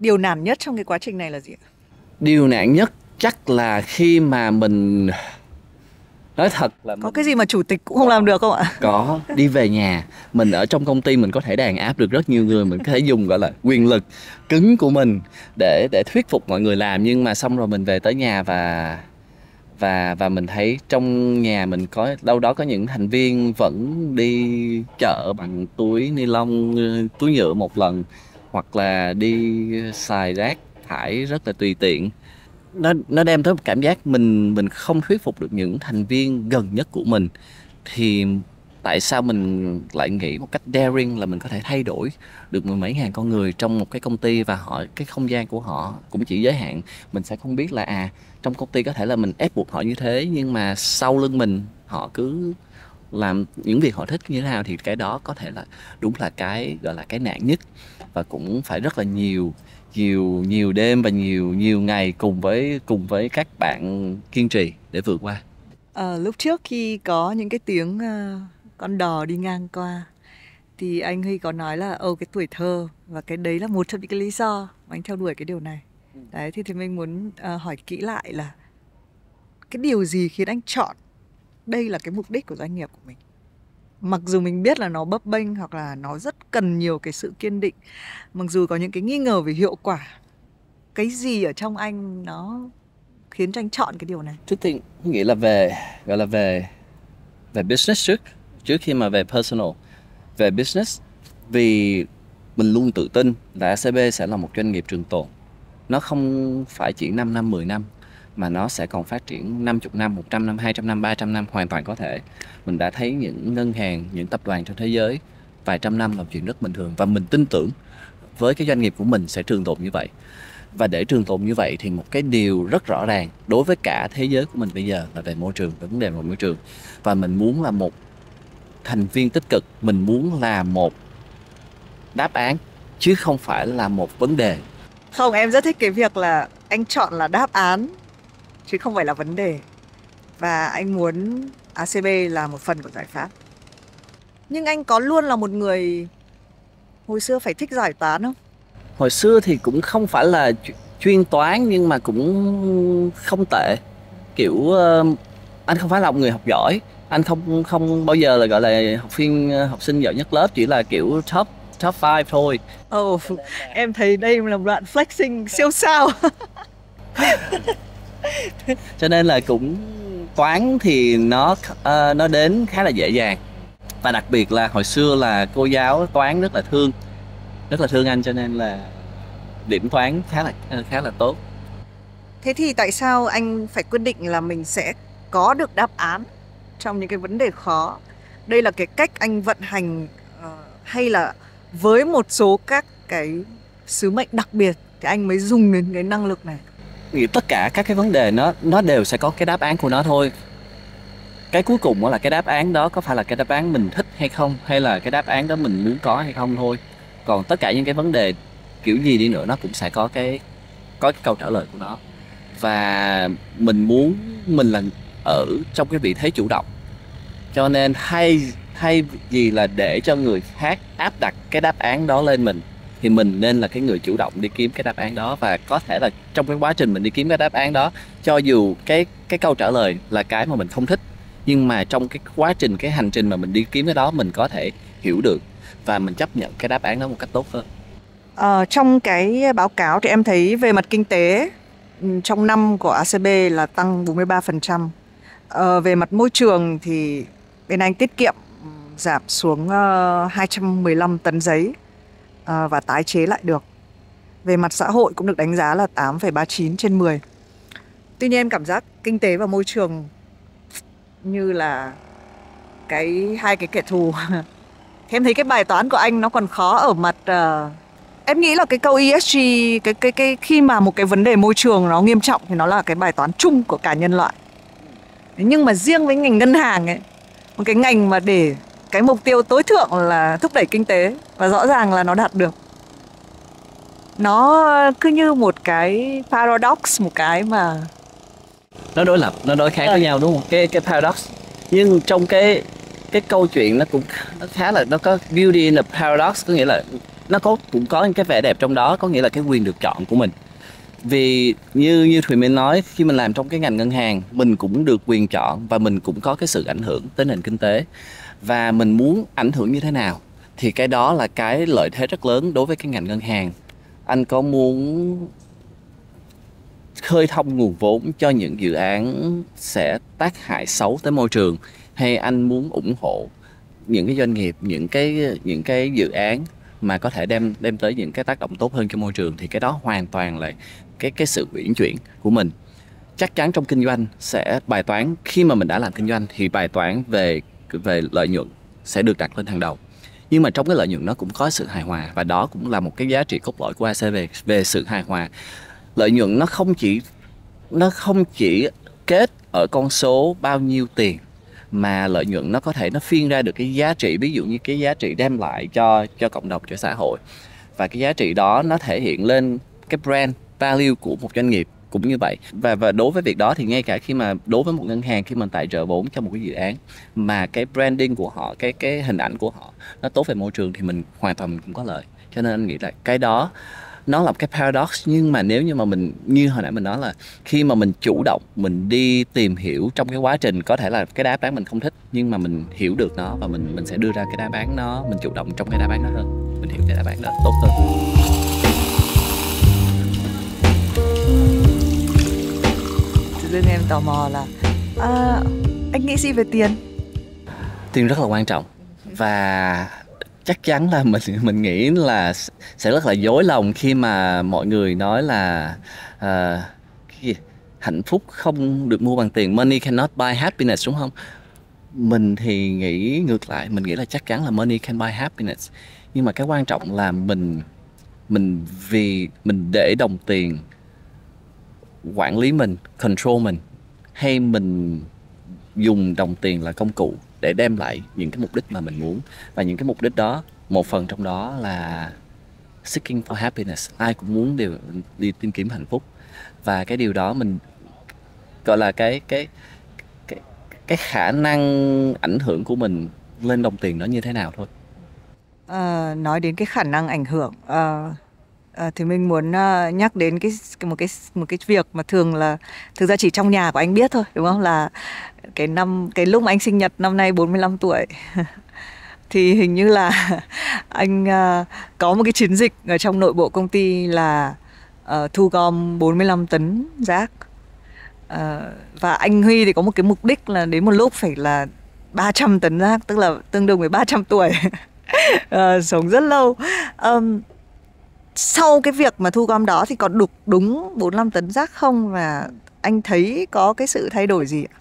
điều nản nhất trong cái quá trình này là gì điều nản nhất chắc là khi mà mình nói thật là có mình... cái gì mà chủ tịch cũng không làm được không ạ có đi về nhà mình ở trong công ty mình có thể đàn áp được rất nhiều người mình có thể dùng gọi là quyền lực cứng của mình để để thuyết phục mọi người làm nhưng mà xong rồi mình về tới nhà và và và mình thấy trong nhà mình có đâu đó có những thành viên vẫn đi chợ bằng túi ni lông ờ, túi nhựa một lần hoặc là đi xài rác thải rất là tùy tiện nó nó đem tới một cảm giác mình mình không thuyết phục được những thành viên gần nhất của mình thì tại sao mình lại nghĩ một cách daring là mình có thể thay đổi được mười mấy ngàn con người trong một cái công ty và họ cái không gian của họ cũng chỉ giới hạn mình sẽ không biết là à trong công ty có thể là mình ép buộc họ như thế nhưng mà sau lưng mình họ cứ làm những việc họ thích như thế nào thì cái đó có thể là đúng là cái gọi là cái nạn nhất và cũng phải rất là nhiều nhiều nhiều đêm và nhiều nhiều ngày cùng với cùng với các bạn kiên trì để vượt qua à, lúc trước khi có những cái tiếng uh con đò đi ngang qua thì anh Huy có nói là ồ cái tuổi thơ và cái đấy là một trong những cái lý do mà anh theo đuổi cái điều này ừ. đấy thì thì mình muốn uh, hỏi kỹ lại là cái điều gì khiến anh chọn đây là cái mục đích của doanh nghiệp của mình mặc dù mình biết là nó bấp bênh hoặc là nó rất cần nhiều cái sự kiên định mặc dù có những cái nghi ngờ về hiệu quả cái gì ở trong anh nó khiến cho anh chọn cái điều này trước tiên nghĩ là về gọi là về về business trước trước khi mà về personal về business vì mình luôn tự tin là ACB sẽ là một doanh nghiệp trường tồn nó không phải chỉ 5 năm 10 năm mà nó sẽ còn phát triển 50 năm, 100 năm, 200 năm, 300 năm hoàn toàn có thể. Mình đã thấy những ngân hàng, những tập đoàn trên thế giới vài trăm năm là chuyện rất bình thường và mình tin tưởng với cái doanh nghiệp của mình sẽ trường tồn như vậy. Và để trường tồn như vậy thì một cái điều rất rõ ràng đối với cả thế giới của mình bây giờ là về môi trường, về vấn đề về môi trường. Và mình muốn là một thành viên tích cực mình muốn là một đáp án chứ không phải là một vấn đề không em rất thích cái việc là anh chọn là đáp án chứ không phải là vấn đề và anh muốn acb là một phần của giải pháp nhưng anh có luôn là một người hồi xưa phải thích giải toán không hồi xưa thì cũng không phải là chuyên toán nhưng mà cũng không tệ kiểu ờ, anh không phải là một người học giỏi anh không không bao giờ là gọi là học viên học sinh giỏi nhất lớp chỉ là kiểu top top 5 thôi. oh, em thấy đây là một đoạn flexing siêu sao. Cho nên là cũng toán thì nó uh, nó đến khá là dễ dàng và đặc biệt là hồi xưa là cô giáo toán rất là thương rất là thương anh cho nên là điểm toán khá là ờ, khá là tốt thế thì tại sao anh phải quyết định là mình sẽ có được đáp án trong những cái vấn đề khó đây là cái cách anh vận hành ờ, hay là với một số các cái sứ mệnh đặc biệt thì anh mới dùng đến cái năng lực này thì tất cả các cái vấn đề nó nó đều sẽ có cái đáp án của nó thôi cái cuối cùng là cái đáp án đó có phải là cái đáp án mình thích hay không hay là cái đáp án đó mình muốn có hay không thôi còn tất cả những cái vấn đề kiểu gì đi nữa nó cũng sẽ có cái có cái câu trả lời của nó và mình muốn mình là ở trong cái vị thế chủ động cho nên thay thay gì là để cho người khác áp đặt cái đáp án đó lên mình thì mình nên là cái người chủ động đi kiếm cái đáp án đó và có thể là trong cái quá trình mình đi kiếm cái đáp án đó cho dù cái cái câu trả lời là cái mà mình không thích nhưng mà trong cái quá trình cái hành trình mà mình đi kiếm cái đó mình có thể hiểu được và mình chấp nhận cái đáp án đó một cách tốt hơn ờ, trong cái báo cáo thì em thấy về mặt kinh tế ừ, trong năm của ACB là tăng 43% Ờ, về mặt môi trường thì bên Anh tiết kiệm ừ, giảm xuống uh, ờ, 215 tấn giấy uh, và tái chế lại được. Về mặt xã hội cũng được đánh giá là 8,39 trên 10. Tuy nhiên em cảm giác kinh tế và môi trường như là cái hai cái kẻ thù. em thấy cái bài toán của anh nó còn khó ở mặt uh, em nghĩ là cái câu ESG cái cái cái khi mà một cái vấn đề môi trường nó nghiêm trọng thì nó là cái bài toán chung của cả nhân loại nhưng mà riêng với ngành ngân hàng ấy một cái ngành mà để cái mục tiêu tối thượng là thúc đẩy kinh tế và rõ ràng là nó đạt được nó cứ như một cái paradox một cái mà nó đối lập nó đối kháng ờ. với nhau đúng không cái cái paradox nhưng trong cái cái câu chuyện nó cũng nó khá là nó có beauty in a paradox có nghĩa là nó có cũng có những cái vẻ đẹp trong đó có nghĩa là cái quyền được chọn của mình vì như như thùy minh nói khi mình làm trong cái ngành ngân hàng mình cũng được quyền chọn và mình cũng có cái sự ảnh hưởng tới nền kinh tế và mình muốn ảnh hưởng như thế nào thì cái đó là cái lợi thế rất lớn đối với cái ngành ngân hàng anh có muốn khơi thông nguồn vốn cho những dự án sẽ tác hại xấu tới môi trường hay anh muốn ủng hộ những cái doanh nghiệp những cái những cái dự án mà có thể đem đem tới những cái tác động tốt hơn cho môi trường thì cái đó hoàn toàn là cái cái sự uyển chuyển của mình chắc chắn trong kinh doanh sẽ bài toán khi mà mình đã làm kinh doanh thì bài toán về về lợi nhuận sẽ được đặt lên hàng đầu nhưng mà trong cái lợi nhuận nó cũng có sự hài hòa và đó cũng là một cái giá trị cốt lõi của ACV về, về sự hài hòa lợi nhuận nó không chỉ nó không chỉ kết ở con số bao nhiêu tiền mà lợi nhuận nó có thể nó phiên ra được cái giá trị ví dụ như cái giá trị đem lại cho cho cộng đồng cho xã hội và cái giá trị đó nó thể hiện lên cái brand value của một doanh nghiệp cũng như vậy và và đối với việc đó thì ngay cả khi mà đối với một ngân hàng khi mình tài trợ vốn cho một cái dự án mà cái branding của họ cái cái hình ảnh của họ nó tốt về môi trường thì mình hoàn toàn mình cũng có lợi cho nên anh nghĩ là cái đó nó là một cái paradox nhưng mà nếu như mà mình như hồi nãy mình nói là khi mà mình chủ động mình đi tìm hiểu trong cái quá trình có thể là cái đáp án mình không thích nhưng mà mình hiểu được nó và mình mình sẽ đưa ra cái đáp án nó mình chủ động trong cái đáp án nó hơn mình hiểu cái đáp án đó tốt hơn Dương em tò mò là à, anh nghĩ gì về tiền? Tiền rất là quan trọng và chắc chắn là mình mình nghĩ là sẽ rất là dối lòng khi mà mọi người nói là uh, cái gì? hạnh phúc không được mua bằng tiền money cannot buy happiness đúng không mình thì nghĩ ngược lại mình nghĩ là chắc chắn là money can buy happiness nhưng mà cái quan trọng là mình mình vì mình để đồng tiền quản lý mình control mình hay mình dùng đồng tiền là công cụ để đem lại những cái mục đích mà mình muốn và những cái mục đích đó một phần trong đó là seeking for happiness ai cũng muốn đều đi tìm kiếm hạnh phúc và cái điều đó mình gọi là cái cái cái cái khả năng ảnh hưởng của mình lên đồng tiền nó như thế nào thôi à, nói đến cái khả năng ảnh hưởng à, À, thì mình muốn uh, nhắc đến cái một cái một cái việc mà thường là thực ra chỉ trong nhà của anh biết thôi đúng không là cái năm cái lúc mà anh sinh nhật năm nay 45 tuổi thì hình như là anh uh, có một cái chiến dịch ở trong nội bộ công ty là uh, thu gom 45 tấn rác uh, và anh Huy thì có một cái mục đích là đến một lúc phải là 300 tấn rác tức là tương đương với 300 tuổi uh, sống rất lâu um, sau cái việc mà thu gom đó thì còn đục đúng 45 tấn rác không và anh thấy có cái sự thay đổi gì ạ?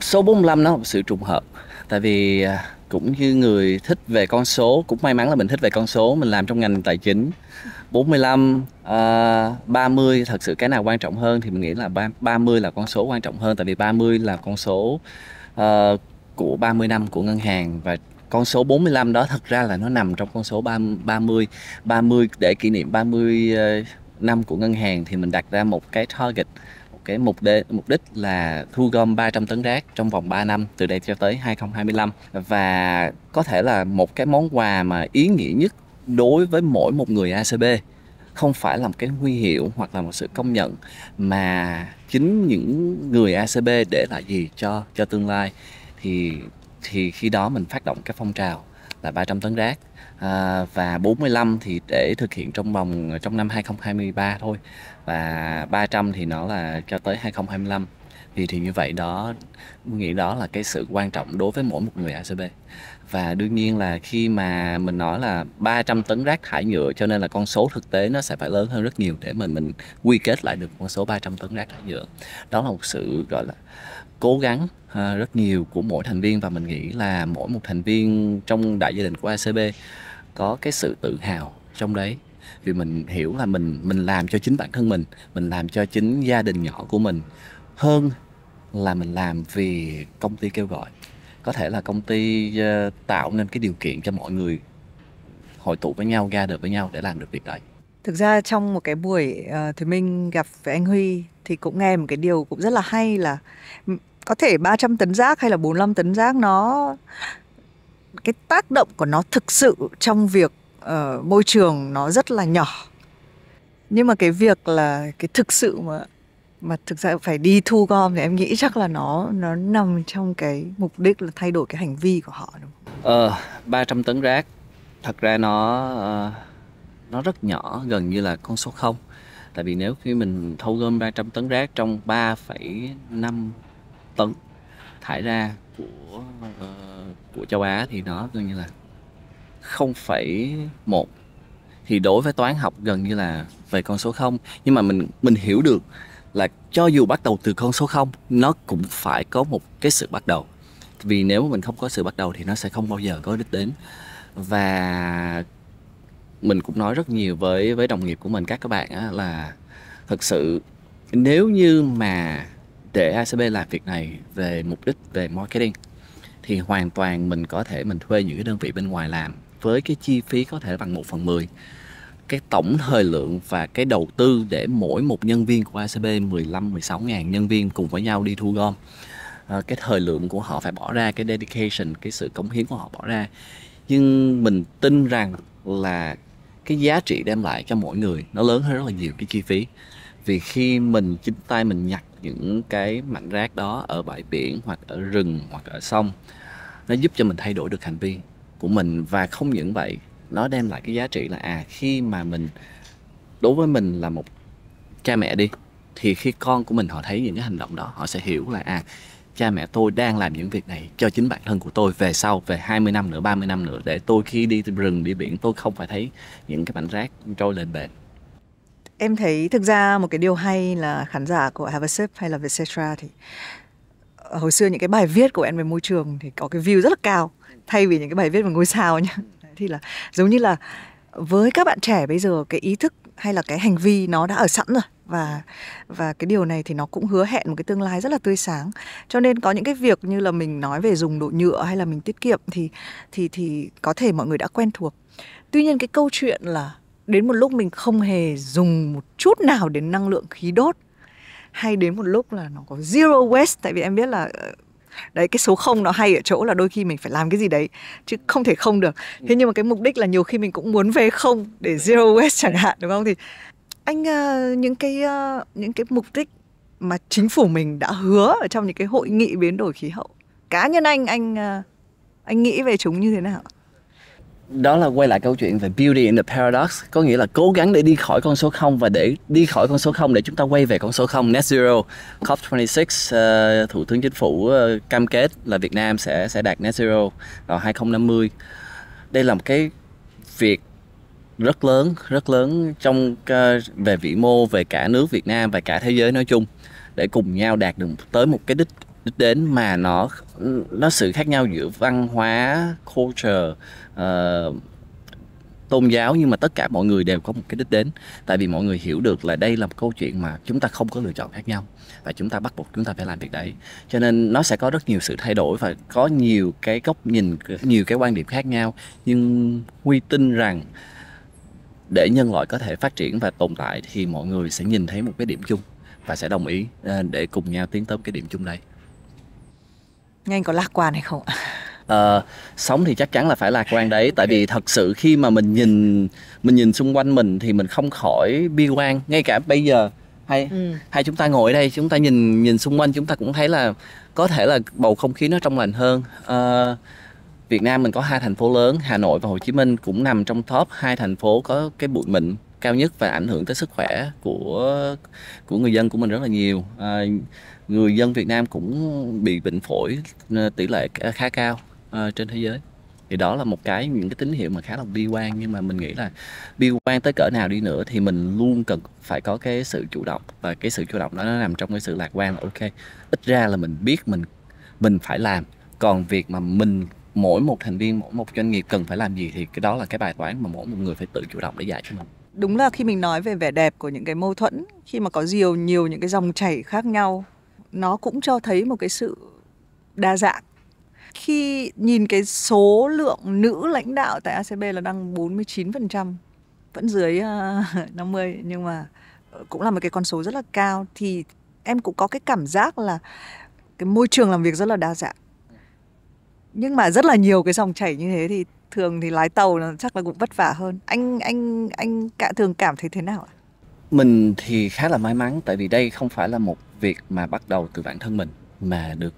Số 45 nó là một sự trùng hợp tại vì à, cũng như người thích về con số cũng may mắn là mình thích về con số mình làm trong ngành tài chính 45 uh, 30 thật sự cái nào quan trọng hơn thì mình nghĩ là 30 là con số quan trọng hơn tại vì 30 là con số uh, của 30 năm của ngân hàng và con số 45 đó thật ra là nó nằm trong con số 30 30 để kỷ niệm 30 ờ, năm của ngân hàng thì mình đặt ra một cái target một cái mục đích mục đích là thu gom 300 tấn rác trong vòng 3 năm từ đây cho tới 2025 và có thể là một cái món quà mà ý nghĩa nhất đối với mỗi một người ACB không phải là một cái huy hiệu hoặc là một sự công nhận mà chính những người ACB để lại gì cho cho tương lai thì thì khi đó mình phát động cái phong trào là 300 tấn rác à, và 45 thì để thực hiện trong vòng trong năm 2023 thôi và 300 thì nó là cho tới 2025 thì thì như vậy đó nghĩ đó là cái sự quan trọng đối với mỗi một người ACB và đương nhiên là khi mà mình nói là 300 tấn rác thải nhựa cho nên là con số thực tế nó sẽ phải lớn hơn rất nhiều để mình mình quy kết lại được con số 300 tấn rác thải nhựa đó là một sự gọi là cố gắng ờ, rất nhiều của mỗi thành viên và mình nghĩ là mỗi một thành viên trong đại gia đình của ACB có cái sự tự hào trong đấy vì mình hiểu là mình mình làm cho chính bản thân mình mình làm cho chính gia đình nhỏ của mình hơn là mình làm vì công ty kêu gọi có thể là công ty ờ, tạo nên cái điều kiện cho mọi người hội tụ với nhau ra được với nhau để làm được việc đấy Thực ra trong một cái buổi uh, ờ, Thùy Minh gặp với anh Huy thì cũng nghe một cái điều cũng rất là hay là ừ, có thể 300 tấn rác hay là 45 tấn rác nó cái tác động của nó thực sự trong việc uh, môi trường nó rất là nhỏ. Nhưng mà cái việc là cái thực sự mà mà thực ra phải đi thu gom thì em nghĩ chắc là nó nó nằm trong cái mục đích là thay đổi cái hành vi của họ đúng không? Ờ, 300 tấn rác thật ra nó uh nó rất nhỏ gần như là con số 0 tại vì nếu khi mình thu gom 300 tấn rác trong 3,5 tấn thải ra của uh, của châu Á thì nó gần như là 0,1 thì đối với toán học gần như là về con số 0 nhưng mà mình mình hiểu được là cho dù bắt đầu từ con số 0 nó cũng phải có một cái sự bắt đầu vì nếu mình không có sự bắt đầu thì nó sẽ không bao giờ có đích đến và mình cũng nói rất nhiều với với đồng nghiệp của mình các các bạn á, là thật sự nếu như mà để ACB làm việc này về mục đích về marketing thì hoàn toàn mình có thể mình thuê những cái đơn vị bên ngoài làm với cái chi phí có thể bằng 1 phần 10 cái tổng thời lượng và cái đầu tư để mỗi một nhân viên của ACB 15 16 ngàn nhân viên cùng với nhau đi thu gom ờ, cái thời lượng của họ phải bỏ ra cái dedication cái sự cống hiến của họ bỏ ra nhưng mình tin rằng là cái giá trị đem lại cho mỗi người nó lớn hơn rất là nhiều cái chi phí vì khi mình chính tay mình nhặt những cái mảnh rác đó ở bãi biển hoặc ở rừng hoặc ở sông nó giúp cho mình thay đổi được hành vi của mình và không những vậy nó đem lại cái giá trị là à khi mà mình đối với mình là một cha mẹ đi thì khi con của mình họ thấy những cái hành động đó họ sẽ hiểu là à cha mẹ tôi đang làm những việc này cho chính bản thân của tôi về sau về 20 năm nữa 30 năm nữa để tôi khi đi rừng đi biển tôi không phải thấy những cái mảnh rác trôi lên bền em thấy thực ra một cái điều hay là khán giả của Have a Sip hay là Vietcetera thì ờ, hồi xưa những cái bài viết của em về môi trường thì có cái view rất là cao thay vì những cái bài viết về ngôi sao nhá thì là giống như là với các bạn trẻ bây giờ cái ý thức hay là cái hành vi nó đã ở sẵn rồi và và cái điều này thì nó cũng hứa hẹn một cái tương lai rất là tươi sáng cho nên có những cái việc như là mình nói về dùng đồ nhựa hay là mình tiết kiệm thì thì thì có thể mọi người đã quen thuộc tuy nhiên cái câu chuyện là đến một lúc mình không hề dùng một chút nào đến năng lượng khí đốt hay đến một lúc là nó có zero waste tại vì em biết là ờ, đấy cái số không nó hay ở chỗ là đôi khi mình phải làm cái gì đấy chứ không thể không được ừ. thế nhưng mà cái mục đích là nhiều khi mình cũng muốn về không để ừ. zero waste chẳng hạn đúng không thì anh ờ, những cái ờ, những cái mục đích mà chính phủ mình đã hứa ở trong những cái hội nghị biến đổi khí hậu cá nhân anh anh ờ, anh nghĩ về chúng như thế nào đó là quay lại câu chuyện về beauty in the paradox có nghĩa là cố gắng để đi khỏi con số 0 và để đi khỏi con số 0 để chúng ta quay về con số 0 net zero COP26 uh, thủ tướng chính phủ uh, cam kết là Việt Nam sẽ sẽ đạt net zero vào 2050 đây là một cái việc rất lớn rất lớn trong uh, về vĩ mô về cả nước Việt Nam và cả thế giới nói chung để cùng nhau đạt được tới một cái đích đích đến mà nó nó sự khác nhau giữa văn hóa culture Ờ, tôn giáo nhưng mà tất cả mọi người đều có một cái đích đến tại vì mọi người hiểu được là đây là một câu chuyện mà chúng ta không có lựa chọn khác nhau và chúng ta bắt buộc chúng ta phải làm việc đấy cho nên nó sẽ có rất nhiều sự thay đổi và có nhiều cái góc nhìn nhiều cái quan điểm khác nhau nhưng huy tin rằng để nhân loại có thể phát triển và tồn tại thì mọi người sẽ nhìn thấy một cái điểm chung và sẽ đồng ý ờ, để cùng nhau tiến tới cái điểm chung đây nhanh có lạc quan hay không Ờ, sống thì chắc chắn là phải lạc quan đấy tại vì thật sự khi mà mình nhìn mình nhìn xung quanh mình thì mình không khỏi bi quan ngay cả bây giờ hay ừ. hay chúng ta ngồi ở đây chúng ta nhìn nhìn xung quanh chúng ta cũng thấy là có thể là bầu không khí nó trong lành hơn uh, Việt Nam mình có hai thành phố lớn Hà Nội và Hồ Chí Minh cũng nằm trong top hai thành phố có cái bụi mịn cao nhất và ảnh hưởng tới sức khỏe của của người dân của mình rất là nhiều à, người dân Việt Nam cũng bị bệnh phổi tỷ lệ khá cao uh, trên thế giới thì đó là một cái những cái tín hiệu mà khá là bi quan nhưng mà mình nghĩ là bi quan tới cỡ nào đi nữa thì mình luôn cần phải có cái sự chủ động và cái sự chủ động đó nó nằm trong cái sự lạc quan là ok ít ra là mình biết mình mình phải làm còn việc mà mình mỗi một thành viên mỗi một doanh nghiệp cần phải làm gì thì cái đó là cái bài toán mà mỗi một người phải tự chủ động để giải cho mình đúng là khi mình nói về vẻ đẹp của những cái mâu thuẫn khi mà có nhiều nhiều những cái dòng chảy khác nhau nó cũng cho thấy một cái sự đa dạng khi nhìn cái số lượng nữ lãnh đạo tại ACB là đang 49%, vẫn dưới ờ, uh, 50 nhưng mà ờ, cũng là một cái con số rất là cao thì em cũng có cái cảm giác là cái môi trường làm việc rất là đa dạng. Nhưng mà rất là nhiều cái dòng chảy như thế thì thường thì lái tàu là chắc là cũng vất vả hơn. Anh anh anh cả thường cảm thấy thế nào ạ? Mình thì khá là may mắn tại vì đây không phải là một việc mà bắt đầu từ bản thân mình mà được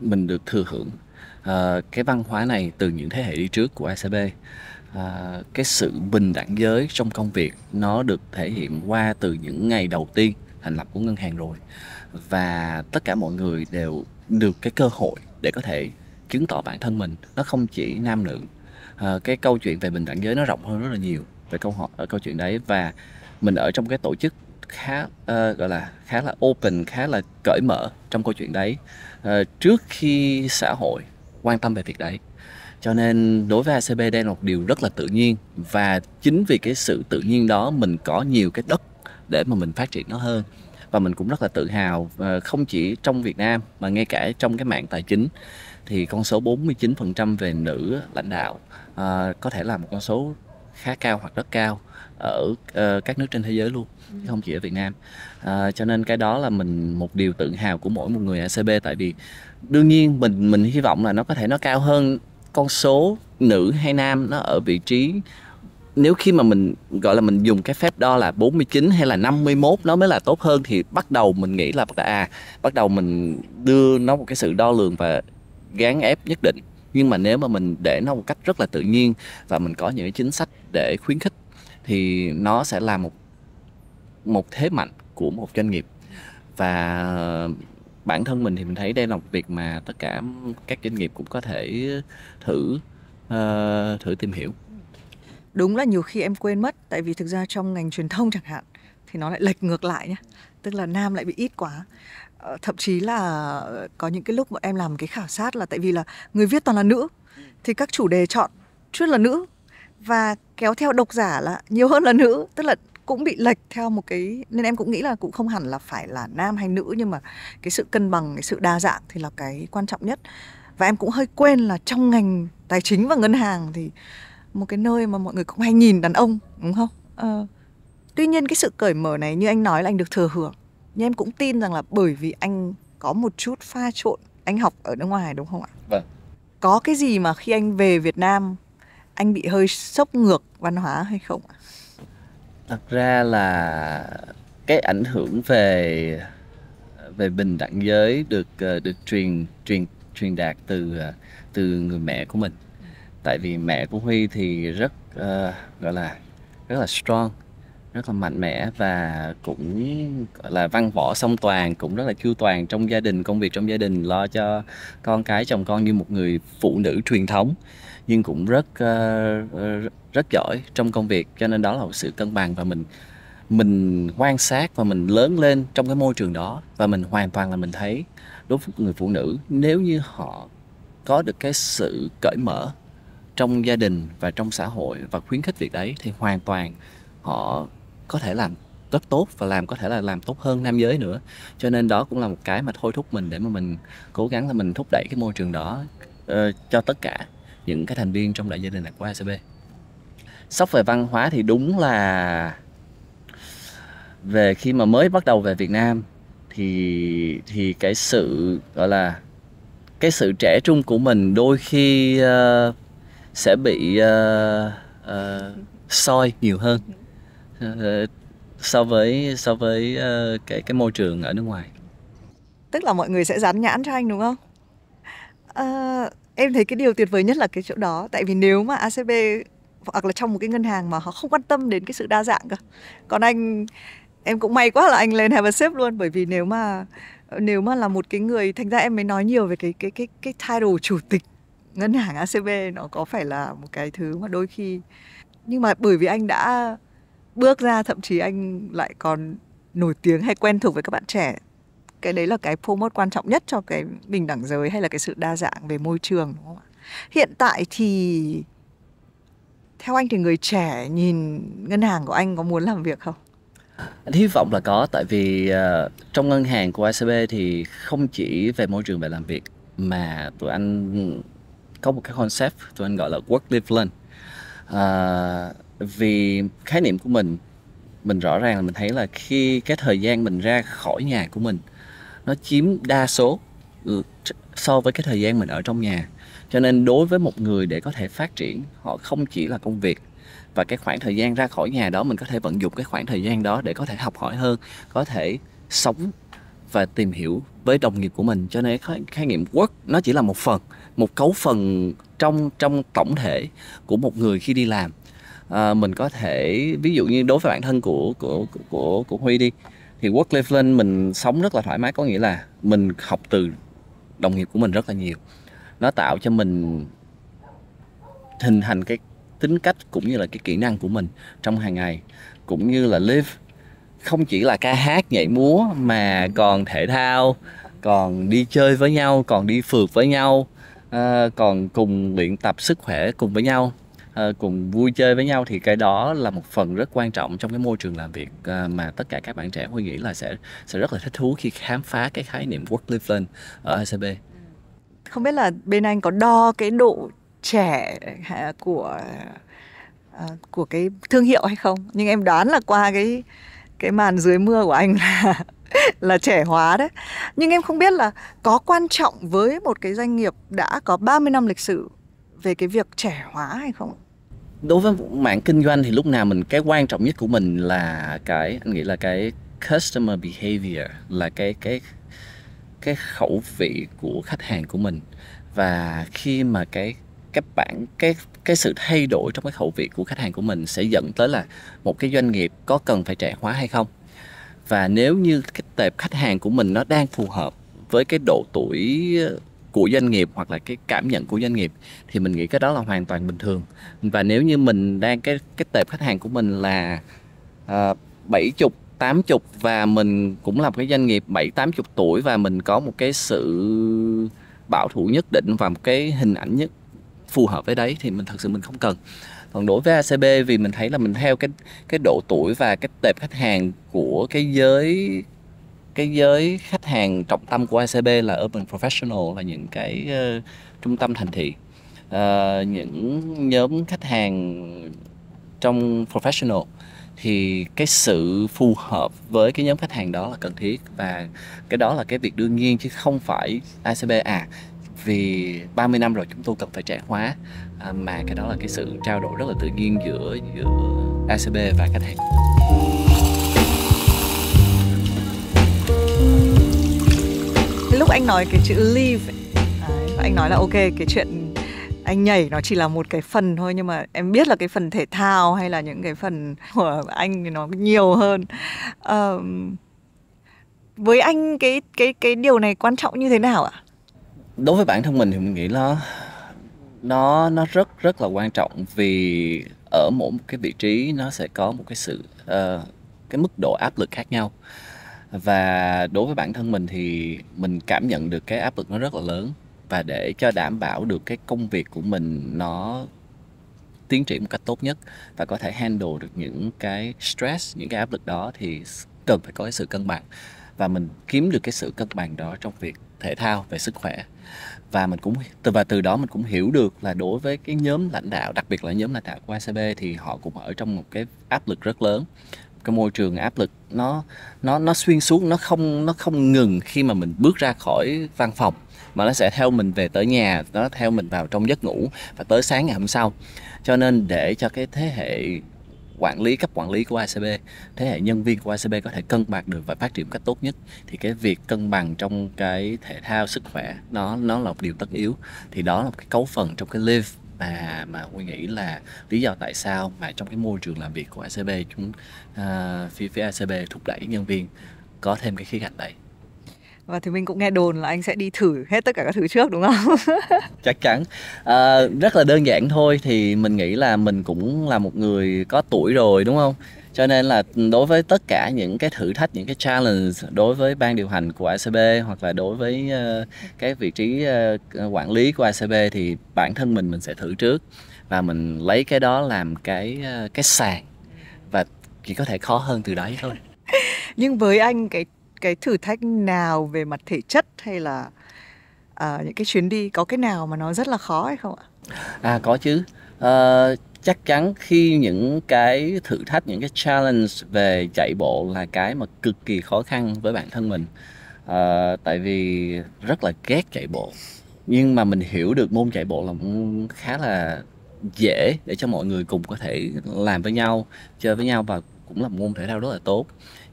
mình được thừa hưởng à, cái văn hóa này từ những thế hệ đi trước của ACB à, cái sự bình đẳng giới trong công việc nó được thể hiện qua từ những ngày đầu tiên thành lập của ngân hàng rồi và tất cả mọi người đều được cái cơ hội để có thể chứng tỏ bản thân mình nó không chỉ nam nữ à, cái câu chuyện về bình đẳng giới nó rộng hơn rất là nhiều về câu hỏi ở ờ, câu chuyện đấy và mình ở trong cái tổ chức khá uh, gọi là khá là open khá là cởi mở trong câu chuyện đấy Ờ, trước khi xã hội quan tâm về việc đấy cho nên đối với acb đây là một điều rất là tự nhiên và chính vì cái sự tự nhiên đó mình có nhiều cái đất để mà mình phát triển nó hơn và mình cũng rất là tự hào ờ, không chỉ trong Việt Nam mà ngay cả trong cái mạng tài chính thì con số 49% về nữ lãnh đạo ờ, có thể là một con số khá cao hoặc rất cao ở uh, các nước trên thế giới luôn ừ. không chỉ ở Việt Nam uh, cho nên cái đó là mình một điều tự hào của mỗi một người ACB tại vì đương nhiên mình mình hy vọng là nó có thể nó cao hơn con số nữ hay nam nó ở vị trí nếu khi mà mình gọi là mình dùng cái phép đo là 49 hay là 51 nó mới là tốt hơn thì bắt đầu mình nghĩ là à bắt đầu mình đưa nó một cái sự đo lường và gán ép nhất định nhưng mà nếu mà mình để nó một cách rất là tự nhiên và mình có những chính sách để khuyến khích thì nó sẽ là một một thế mạnh của một doanh nghiệp và bản thân mình thì mình thấy đây là một việc mà tất cả các doanh nghiệp cũng có thể thử uh, thử tìm hiểu đúng là nhiều khi em quên mất tại vì thực ra trong ngành truyền thông chẳng hạn thì nó lại lệch ngược lại nhé tức là nam lại bị ít quá ờ, thậm chí là có những cái lúc mà em làm cái khảo sát là tại vì là người viết toàn là nữ thì các chủ đề chọn chuyên là nữ và kéo theo độc giả là nhiều hơn là nữ tức là cũng bị lệch theo một cái nên em cũng nghĩ là cũng không hẳn là phải là nam hay nữ nhưng mà cái sự cân bằng cái sự đa dạng thì là cái quan trọng nhất và em cũng hơi quên là trong ngành tài chính và ngân hàng thì một cái nơi mà mọi người cũng hay nhìn đàn ông đúng không à, tuy nhiên cái sự cởi mở này như anh nói là anh được thừa hưởng nhưng em cũng tin rằng là bởi vì anh có một chút pha trộn anh học ở nước ngoài đúng không ạ vâng có cái gì mà khi anh về Việt Nam anh bị hơi sốc ngược văn hóa hay không ạ? Thật ra là cái ảnh hưởng về về bình đẳng giới được ờ, được truyền truyền truyền đạt từ ờ, từ người mẹ của mình. Tại vì mẹ của Huy thì rất uh, gọi là rất là strong, rất là mạnh mẽ và cũng gọi là văn võ song toàn cũng rất là chu toàn trong gia đình công việc trong gia đình lo cho con cái chồng con như một người phụ nữ truyền thống nhưng cũng rất uh, rất giỏi trong công việc cho nên đó là một sự cân bằng và mình mình quan sát và mình lớn lên trong cái môi trường đó và mình hoàn toàn là mình thấy đối với người phụ nữ nếu như họ có được cái sự cởi mở trong gia đình và trong xã hội và khuyến khích việc đấy thì hoàn toàn họ có thể làm rất tốt và làm có thể là làm tốt hơn nam giới nữa cho nên đó cũng là một cái mà thôi thúc mình để mà mình cố gắng là mình thúc đẩy cái môi trường đó uh, cho tất cả những cái thành viên trong đại gia đình này của ACB sốc về văn hóa thì đúng là về khi mà mới bắt đầu về Việt Nam thì thì cái sự gọi là cái sự trẻ trung của mình đôi khi uh, sẽ bị uh, uh, soi nhiều hơn uh, so với so với uh, cái cái môi trường ở nước ngoài tức là mọi người sẽ dán nhãn cho anh đúng không uh, em thấy cái điều tuyệt vời nhất là cái chỗ đó tại vì nếu mà acb hoặc là trong một cái ngân hàng mà họ không quan tâm đến cái sự đa dạng cơ, còn anh em cũng may quá là anh lên have a sip luôn bởi vì nếu mà nếu mà là một cái người thành ra em mới nói nhiều về cái cái cái cái title chủ tịch ngân hàng ACB nó có phải là một cái thứ mà đôi khi nhưng mà bởi vì anh đã bước ra thậm chí anh lại còn nổi tiếng hay quen thuộc với các bạn trẻ cái đấy là cái promote quan trọng nhất cho cái bình đẳng giới hay là cái sự đa dạng về môi trường đúng không ạ hiện tại thì theo anh thì người trẻ nhìn ngân hàng của anh có muốn làm việc không anh hy vọng là có tại vì uh, trong ngân hàng của icb thì không chỉ về môi trường về làm việc mà tụi anh có một cái concept tụi anh gọi là work life learn uh, ờ, vì khái niệm của mình mình rõ ràng là mình thấy là khi cái thời gian mình ra khỏi nhà của mình nó chiếm đa số ừ, so với cái thời gian mình ở trong nhà cho nên đối với một người để có thể phát triển họ không chỉ là công việc và cái khoảng thời gian ra khỏi nhà đó mình có thể vận dụng cái khoảng thời gian đó để có thể học hỏi hơn có thể sống và tìm hiểu với đồng nghiệp của mình cho nên khái, khái niệm work nó chỉ là một phần một cấu phần trong trong tổng thể của một người khi đi làm à, mình có thể ví dụ như đối với bản thân của của của của huy đi thì work life balance mình sống rất là thoải mái có nghĩa là mình học từ đồng nghiệp của mình rất là nhiều nó tạo cho mình hình thành cái tính cách cũng như là cái kỹ năng của mình trong hàng ngày cũng như là live không chỉ là ca hát nhảy múa mà còn thể thao còn đi chơi với nhau còn đi phượt với nhau ờ, còn cùng luyện tập sức khỏe cùng với nhau Ờ, cùng vui chơi với nhau thì cái đó là một phần rất quan trọng trong cái môi trường làm việc ờ, mà tất cả các bạn trẻ Huy nghĩ là sẽ sẽ rất là thích thú khi khám phá cái khái niệm work life balance ở ACB. Ừ. Không biết là bên anh có đo cái độ trẻ à, của à, của cái thương hiệu hay không? Nhưng em đoán là qua cái cái màn dưới mưa của anh là là trẻ hóa đấy. Nhưng em không biết là có quan trọng với một cái doanh nghiệp đã có 30 năm lịch sử về cái việc trẻ hóa hay không đối với mảng kinh doanh thì lúc nào mình cái quan trọng nhất của mình là cái anh nghĩ là cái customer behavior là cái cái cái khẩu vị của khách hàng của mình và khi mà cái các bạn cái cái sự thay đổi trong cái khẩu vị của khách hàng của mình sẽ dẫn tới là một cái doanh nghiệp có cần phải trẻ hóa hay không và nếu như cái tệp khách hàng của mình nó đang phù hợp với cái độ tuổi của doanh nghiệp hoặc là cái cảm nhận của doanh nghiệp thì mình nghĩ cái đó là hoàn toàn bình thường và nếu như mình đang cái cái tệp khách hàng của mình là ờ, bảy chục tám chục và mình cũng là một cái doanh nghiệp bảy tám chục tuổi và mình có một cái sự bảo thủ nhất định và một cái hình ảnh nhất phù hợp với đấy thì mình thật sự mình không cần còn đối với ACB vì mình thấy là mình theo cái cái độ tuổi và cái tệp khách hàng của cái giới cái giới khách hàng trọng tâm của ICB là Urban Professional là những cái uh, trung tâm thành thị uh, những nhóm khách hàng trong professional thì cái sự phù hợp với cái nhóm khách hàng đó là cần thiết và cái đó là cái việc đương nhiên chứ không phải ICB à vì 30 năm rồi chúng tôi cần phải trẻ hóa à, mà cái đó là cái sự trao đổi rất là tự nhiên giữa giữa ACB và khách hàng. lúc anh nói cái chữ leave ấy, anh nói là ok cái chuyện anh nhảy nó chỉ là một cái phần thôi nhưng mà em biết là cái phần thể thao hay là những cái phần của anh thì nó nhiều hơn um, với anh cái cái cái điều này quan trọng như thế nào ạ đối với bản thân mình thì mình nghĩ là nó nó rất rất là quan trọng vì ở mỗi một cái vị trí nó sẽ có một cái sự uh, cái mức độ áp lực khác nhau và đối với bản thân mình thì mình cảm nhận được cái áp lực nó rất là lớn và để cho đảm bảo được cái công việc của mình nó tiến triển một cách tốt nhất và có thể handle được những cái stress những cái áp lực đó thì cần phải có cái sự cân bằng và mình kiếm được cái sự cân bằng đó trong việc thể thao về sức khỏe và mình cũng từ và từ đó mình cũng hiểu được là đối với cái nhóm lãnh đạo đặc biệt là nhóm lãnh đạo của ACB thì họ cũng ở trong một cái áp lực rất lớn cái môi trường áp lực nó nó nó xuyên suốt nó không nó không ngừng khi mà mình bước ra khỏi văn phòng mà nó sẽ theo mình về tới nhà nó theo mình vào trong giấc ngủ và tới sáng ngày hôm sau cho nên để cho cái thế hệ quản lý cấp quản lý của ACB thế hệ nhân viên của ACB có thể cân bằng được và phát triển cách tốt nhất thì cái việc cân bằng trong cái thể thao sức khỏe nó nó là một điều tất yếu thì đó là một cái cấu phần trong cái live mà mà Huy nghĩ là lý do tại sao mà trong cái môi trường làm việc của ACB chúng uh, phía phía ACB thúc đẩy nhân viên có thêm cái khía cạnh đấy và thì mình cũng nghe đồn là anh sẽ đi thử hết tất cả các thứ trước đúng không chắc chắn à, rất là đơn giản thôi thì mình nghĩ là mình cũng là một người có tuổi rồi đúng không cho nên là đối với tất cả những cái thử thách những cái challenge đối với ban điều hành của ACB hoặc là đối với uh, cái vị trí uh, quản lý của ACB thì bản thân mình mình sẽ thử trước và mình lấy cái đó làm cái uh, cái sàn và chỉ có thể khó hơn từ đấy thôi nhưng với anh cái cái thử thách nào về mặt thể chất hay là uh, những cái chuyến đi có cái nào mà nó rất là khó hay không ạ à có chứ uh, chắc chắn khi những cái thử thách những cái challenge về chạy bộ là cái mà cực kỳ khó khăn với bản thân mình à, tại vì rất là ghét chạy bộ nhưng mà mình hiểu được môn chạy bộ là khá là dễ để cho mọi người cùng có thể làm với nhau chơi với nhau và cũng là môn thể thao rất là tốt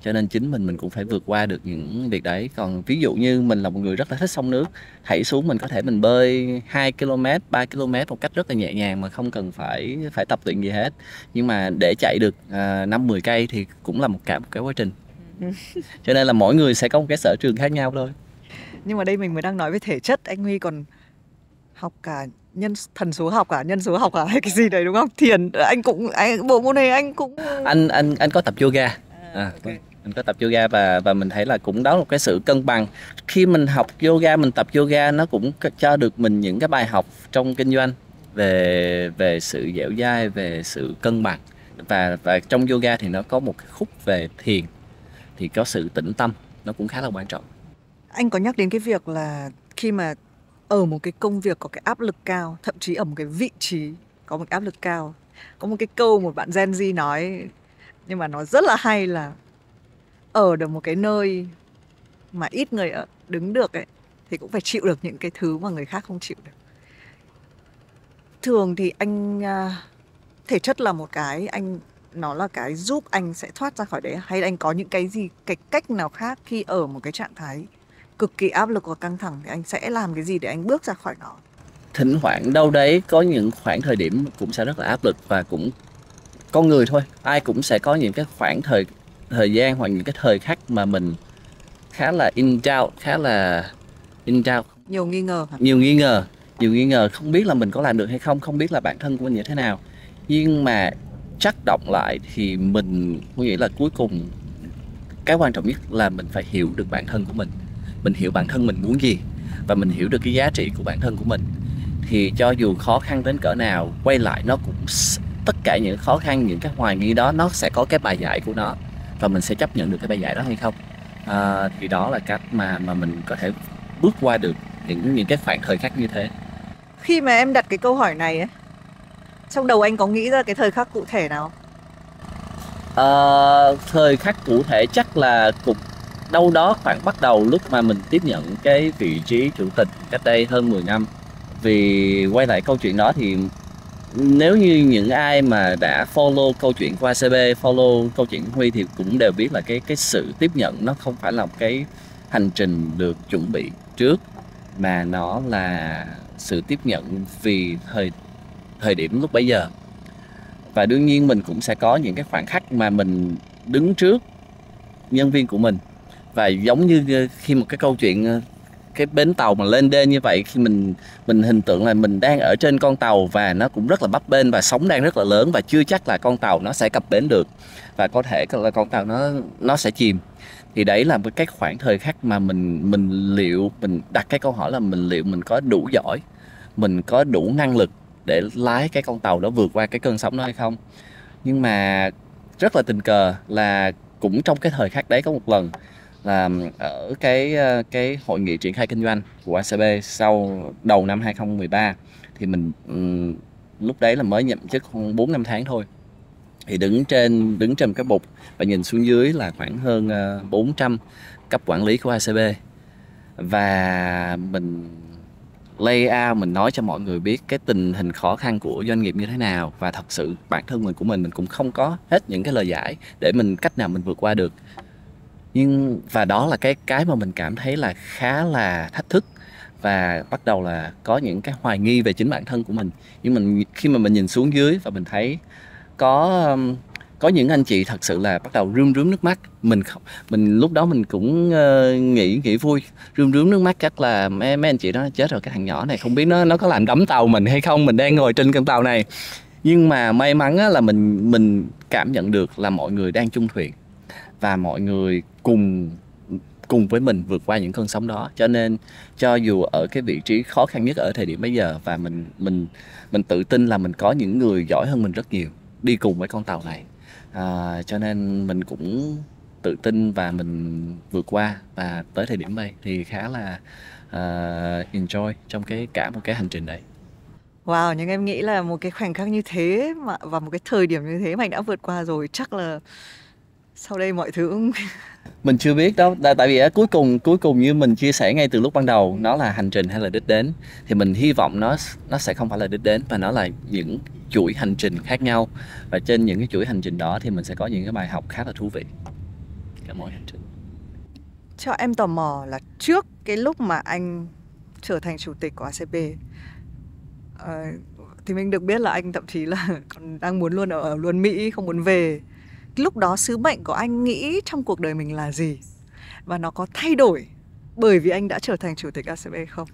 cho nên chính mình mình cũng phải vượt qua được những việc đấy còn ví dụ như mình là một người rất là thích sông nước hãy xuống mình có thể mình bơi 2 km 3 km một cách rất là nhẹ nhàng mà không cần phải phải tập luyện gì hết nhưng mà để chạy được uh, 5 10 cây thì cũng là một cả một cái quá trình cho nên là mỗi người sẽ có một cái sở trường khác nhau thôi nhưng mà đây mình mới đang nói về thể chất anh Huy còn học cả nhân thần số học cả à? nhân số học cả à? hay cái gì đấy đúng không thiền anh cũng anh bộ môn này anh cũng anh anh anh có tập yoga à, à okay. Vâng mình có tập yoga và và mình thấy là cũng đó là một cái sự cân bằng khi mình học yoga mình tập yoga nó cũng cho được mình những cái bài học trong kinh doanh về về sự dẻo dai về sự cân bằng và và trong yoga thì nó có một cái khúc về thiền thì có sự tĩnh tâm nó cũng khá là quan trọng anh có nhắc đến cái việc là khi mà ở một cái công việc có cái áp lực cao thậm chí ở một cái vị trí có một áp lực cao có một cái câu một bạn Gen Z nói nhưng mà nó rất là hay là ở được một cái nơi mà ít người ở, đứng được ấy thì cũng phải chịu được những cái thứ mà người khác không chịu được thường thì anh à, thể chất là một cái anh nó là cái giúp anh sẽ thoát ra khỏi đấy hay là anh có những cái gì cái cách nào khác khi ở một cái trạng thái cực kỳ áp lực và căng thẳng thì anh sẽ làm cái gì để anh bước ra khỏi nó thỉnh thoảng đâu đấy có những khoảng thời điểm cũng sẽ rất là áp lực và cũng con người thôi ai cũng sẽ có những cái khoảng thời thời gian hoặc những cái thời khắc mà mình khá là in trao, khá là in trao nhiều nghi ngờ hả? nhiều nghi ngờ nhiều nghi ngờ không biết là mình có làm được hay không không biết là bản thân của mình như thế nào nhưng mà chắc động lại thì mình có nghĩa là cuối cùng cái quan trọng nhất là mình phải hiểu được bản thân của mình mình hiểu bản thân mình muốn gì và mình hiểu được cái giá trị của bản thân của mình thì cho dù khó khăn đến cỡ nào quay lại nó cũng tất cả những khó khăn những cái hoài nghi đó nó sẽ có cái bài giải của nó và mình sẽ chấp nhận được cái bài giải đó hay không à, thì đó là cách mà mà mình có thể bước qua được những những cái khoảng thời khắc như thế khi mà em đặt cái câu hỏi này ấy trong đầu anh có nghĩ ra cái thời khắc cụ thể nào à, thời khắc cụ thể chắc là cũng đâu đó khoảng bắt đầu lúc mà mình tiếp nhận cái vị trí chủ tịch cách đây hơn 10 năm vì quay lại câu chuyện đó thì nếu như những ai mà đã follow câu chuyện của ACB, follow câu chuyện Huy thì cũng đều biết là cái cái sự tiếp nhận nó không phải là một cái hành trình được chuẩn bị trước mà nó là sự tiếp nhận vì thời thời điểm lúc bấy giờ và đương nhiên mình cũng sẽ có những cái khoảng khắc mà mình đứng trước nhân viên của mình và giống như ờ, khi một cái câu chuyện ờ, cái bến tàu mà lên đên như vậy khi mình mình hình tượng là mình đang ở trên con tàu và nó cũng rất là bấp bênh và sóng đang rất là lớn và chưa chắc là con tàu nó sẽ cập bến được và có thể là con tàu nó nó sẽ chìm thì đấy là một cái khoảng thời khắc mà mình mình liệu mình đặt cái câu hỏi là mình liệu mình có đủ giỏi mình có đủ năng lực để lái cái con tàu đó vượt qua cái cơn sóng đó hay không nhưng mà rất là tình cờ là cũng trong cái thời khắc đấy có một lần là ở cái ờ, cái hội nghị triển khai kinh doanh của ACB sau đầu năm 2013 thì mình lúc đấy là mới nhậm chức khoảng 4 năm tháng thôi thì đứng trên đứng trên cái bục và nhìn xuống dưới là khoảng hơn 400 ờ, cấp quản lý của ACB và mình lay out mình nói cho mọi người biết cái tình hình khó khăn của doanh nghiệp như thế nào và thật sự bản thân mình của mình mình cũng không có hết những cái lời giải để mình cách nào mình vượt qua được nhưng và đó là cái cái mà mình cảm thấy là khá là thách thức và bắt đầu là có những cái hoài nghi về chính bản thân của mình nhưng mình khi mà mình nhìn xuống dưới và mình thấy có um, có những anh chị thật sự là bắt đầu rơm rớm nước mắt mình không mình lúc đó mình cũng uh, nghĩ nghĩ vui rơm rớm nước mắt chắc là mấy, mấy anh chị đó chết rồi cái thằng nhỏ này không biết nó nó có làm đắm tàu mình hay không mình đang ngồi trên con tàu này nhưng mà may mắn là mình mình cảm nhận được là mọi người đang chung thuyền và mọi người cùng cùng với mình vượt qua những cơn sóng đó cho nên cho dù ở cái vị trí khó khăn nhất ở thời điểm bây giờ và mình mình mình tự tin là mình có những người giỏi hơn mình rất nhiều đi cùng với con tàu này à, cho nên mình cũng tự tin và mình vượt qua và tới thời điểm đây thì khá là uh, enjoy trong cái cả một cái hành trình đấy Wow, nhưng em nghĩ là một cái khoảnh khắc như thế mà và một cái thời điểm như thế mà anh đã vượt qua rồi chắc là sau đây mọi thứ cũng... mình chưa biết đó tại vì cuối cùng cuối cùng như mình chia sẻ ngay từ lúc ban đầu nó là hành trình hay là đích đến thì mình hy vọng nó nó sẽ không phải là đích đến mà nó là những chuỗi hành trình khác nhau và trên những cái chuỗi hành trình đó thì mình sẽ có những cái bài học khá là thú vị cả mỗi hành trình cho em tò mò là trước cái lúc mà anh trở thành chủ tịch của ACP uh, ờ, thì mình được biết là anh thậm chí là còn đang muốn luôn ở, ở luôn Mỹ không muốn về lúc đó sứ mệnh của anh nghĩ trong cuộc đời mình là gì và nó có thay đổi bởi vì anh đã trở thành chủ tịch ACB không?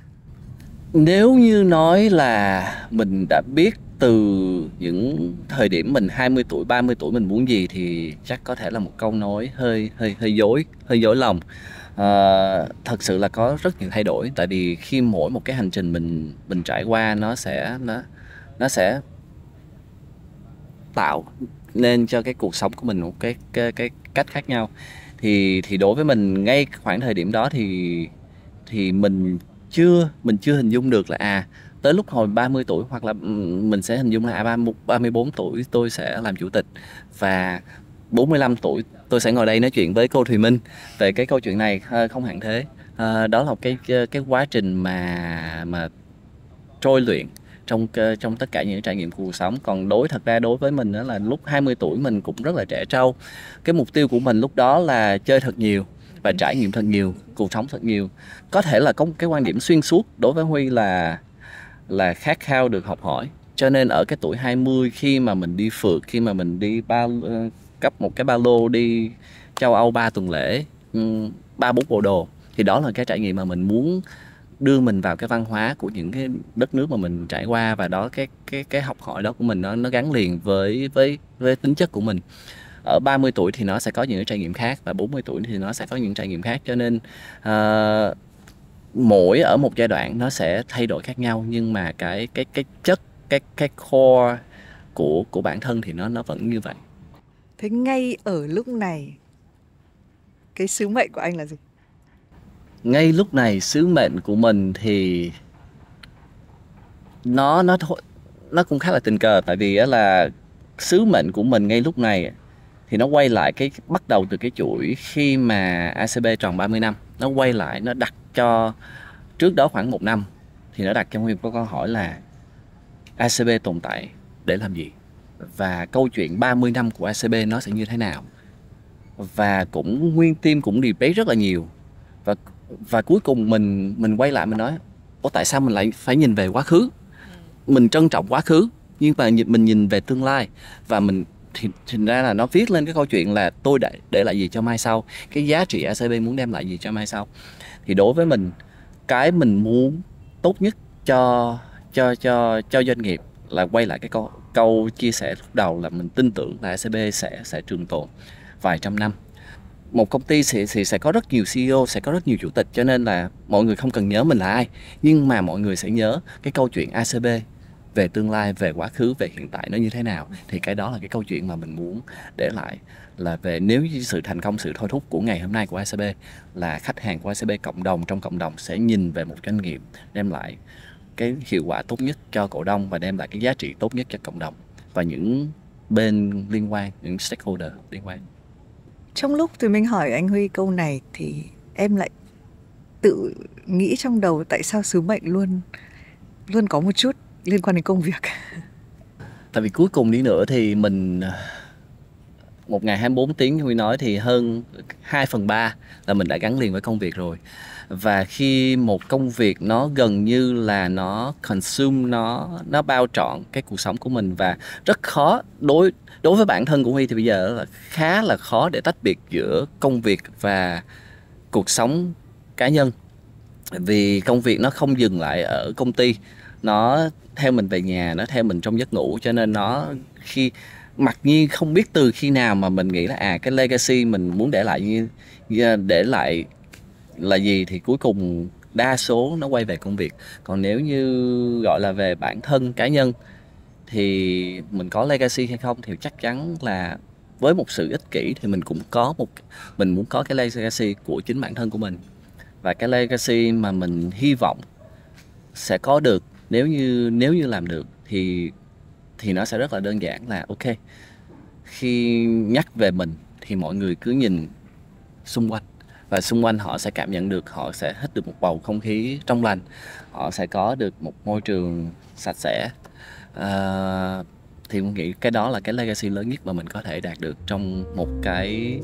Nếu như nói là mình đã biết từ những thời điểm mình 20 tuổi, 30 tuổi mình muốn gì thì chắc có thể là một câu nói hơi hơi hơi dối, hơi dối lòng. À, thật sự là có rất nhiều thay đổi tại vì khi mỗi một cái hành trình mình mình trải qua nó sẽ nó nó sẽ tạo nên cho cái cuộc sống của mình một cái cái, cái cách khác nhau thì thì đối với mình ngay khoảng thời điểm đó thì thì mình chưa mình chưa hình dung được là à tới lúc hồi 30 tuổi hoặc là mình sẽ hình dung là à, mươi 34 tuổi tôi sẽ làm chủ tịch và 45 tuổi tôi sẽ ngồi đây nói chuyện với cô Thùy Minh về cái câu chuyện này ờ, không hạn thế à, đó là cái cái quá trình mà mà trôi luyện trong trong tất cả những trải nghiệm cuộc sống còn đối thật ra đối với mình đó là lúc 20 tuổi mình cũng rất là trẻ trâu cái mục tiêu của mình lúc đó là chơi thật nhiều và trải nghiệm thật nhiều cuộc sống thật nhiều có thể là có một cái quan điểm xuyên suốt đối với Huy là là khát khao được học hỏi cho nên ở cái tuổi 20 khi mà mình đi phượt khi mà mình đi ba ờ, cấp một cái ba lô đi châu Âu ba tuần lễ ba bốn bộ đồ thì đó là cái trải nghiệm mà mình muốn đưa mình vào cái văn hóa của những cái đất nước mà mình trải qua và đó cái cái cái học hỏi đó của mình nó nó gắn liền với với với tính chất của mình ở 30 tuổi thì nó sẽ có những cái trải nghiệm khác và 40 tuổi thì nó sẽ có những trải nghiệm khác cho nên uh, mỗi ở một giai đoạn nó sẽ thay đổi khác nhau nhưng mà cái cái cái chất cái cái core của của bản thân thì nó nó vẫn như vậy. Thế ngay ở lúc này cái sứ mệnh của anh là gì? ngay lúc này sứ mệnh của mình thì nó nó thôi nó cũng khá là tình cờ tại vì là sứ mệnh của mình ngay lúc này thì nó quay lại cái bắt đầu từ cái chuỗi khi mà ACB tròn 30 năm nó quay lại nó đặt cho trước đó khoảng một năm thì nó đặt cho Nguyên có câu hỏi là ACB tồn tại để làm gì và câu chuyện 30 năm của ACB nó sẽ như thế nào và cũng nguyên team cũng debate rất là nhiều và và cuối cùng mình mình quay lại mình nói ô tại sao mình lại phải nhìn về quá khứ mình trân trọng quá khứ nhưng mà mình nhìn về tương lai và mình thì, thì ra là nó viết lên cái câu chuyện là tôi để để lại gì cho mai sau cái giá trị ACB muốn đem lại gì cho mai sau thì đối với mình cái mình muốn tốt nhất cho cho cho cho doanh nghiệp là quay lại cái câu câu chia sẻ lúc đầu là mình tin tưởng là ACB sẽ sẽ trường tồn vài trăm năm một công ty sẽ, sẽ sẽ có rất nhiều CEO, sẽ có rất nhiều chủ tịch cho nên là mọi người không cần nhớ mình là ai, nhưng mà mọi người sẽ nhớ cái câu chuyện ACB về tương lai, về quá khứ, về hiện tại nó như thế nào thì cái đó là cái câu chuyện mà mình muốn để lại là về nếu như sự thành công, sự thôi thúc của ngày hôm nay của ACB là khách hàng của ACB cộng đồng trong cộng đồng sẽ nhìn về một doanh nghiệp đem lại cái hiệu quả tốt nhất cho cổ đông và đem lại cái giá trị tốt nhất cho cộng đồng và những bên liên quan, những stakeholder liên quan trong lúc thì mình hỏi anh huy câu này thì em lại tự nghĩ trong đầu tại sao sứ mệnh luôn luôn có một chút liên quan đến công việc tại vì cuối cùng đi nữa thì mình một ngày 24 tiếng như Huy nói thì hơn 2 phần 3 là mình đã gắn liền với công việc rồi và khi một công việc nó gần như là nó consume nó nó bao trọn cái cuộc sống của mình và rất khó đối đối với bản thân của Huy thì bây giờ là khá là khó để tách biệt giữa công việc và cuộc sống cá nhân vì công việc nó không dừng lại ở công ty nó theo mình về nhà nó theo mình trong giấc ngủ cho nên nó khi mặc nhiên không biết từ khi nào mà mình nghĩ là à cái legacy mình muốn để lại như để lại là gì thì cuối cùng đa số nó quay về công việc còn nếu như gọi là về bản thân cá nhân thì mình có legacy hay không thì chắc chắn là với một sự ích kỷ thì mình cũng có một mình muốn có cái legacy của chính bản thân của mình và cái legacy mà mình hy vọng sẽ có được nếu như nếu như làm được thì thì nó sẽ rất là đơn giản là ok khi nhắc về mình thì mọi người cứ nhìn xung quanh và xung quanh họ sẽ cảm nhận được họ sẽ hít được một bầu không khí trong lành họ sẽ có được một môi trường sạch sẽ à, thì mình nghĩ cái đó là cái legacy lớn nhất mà mình có thể đạt được trong một cái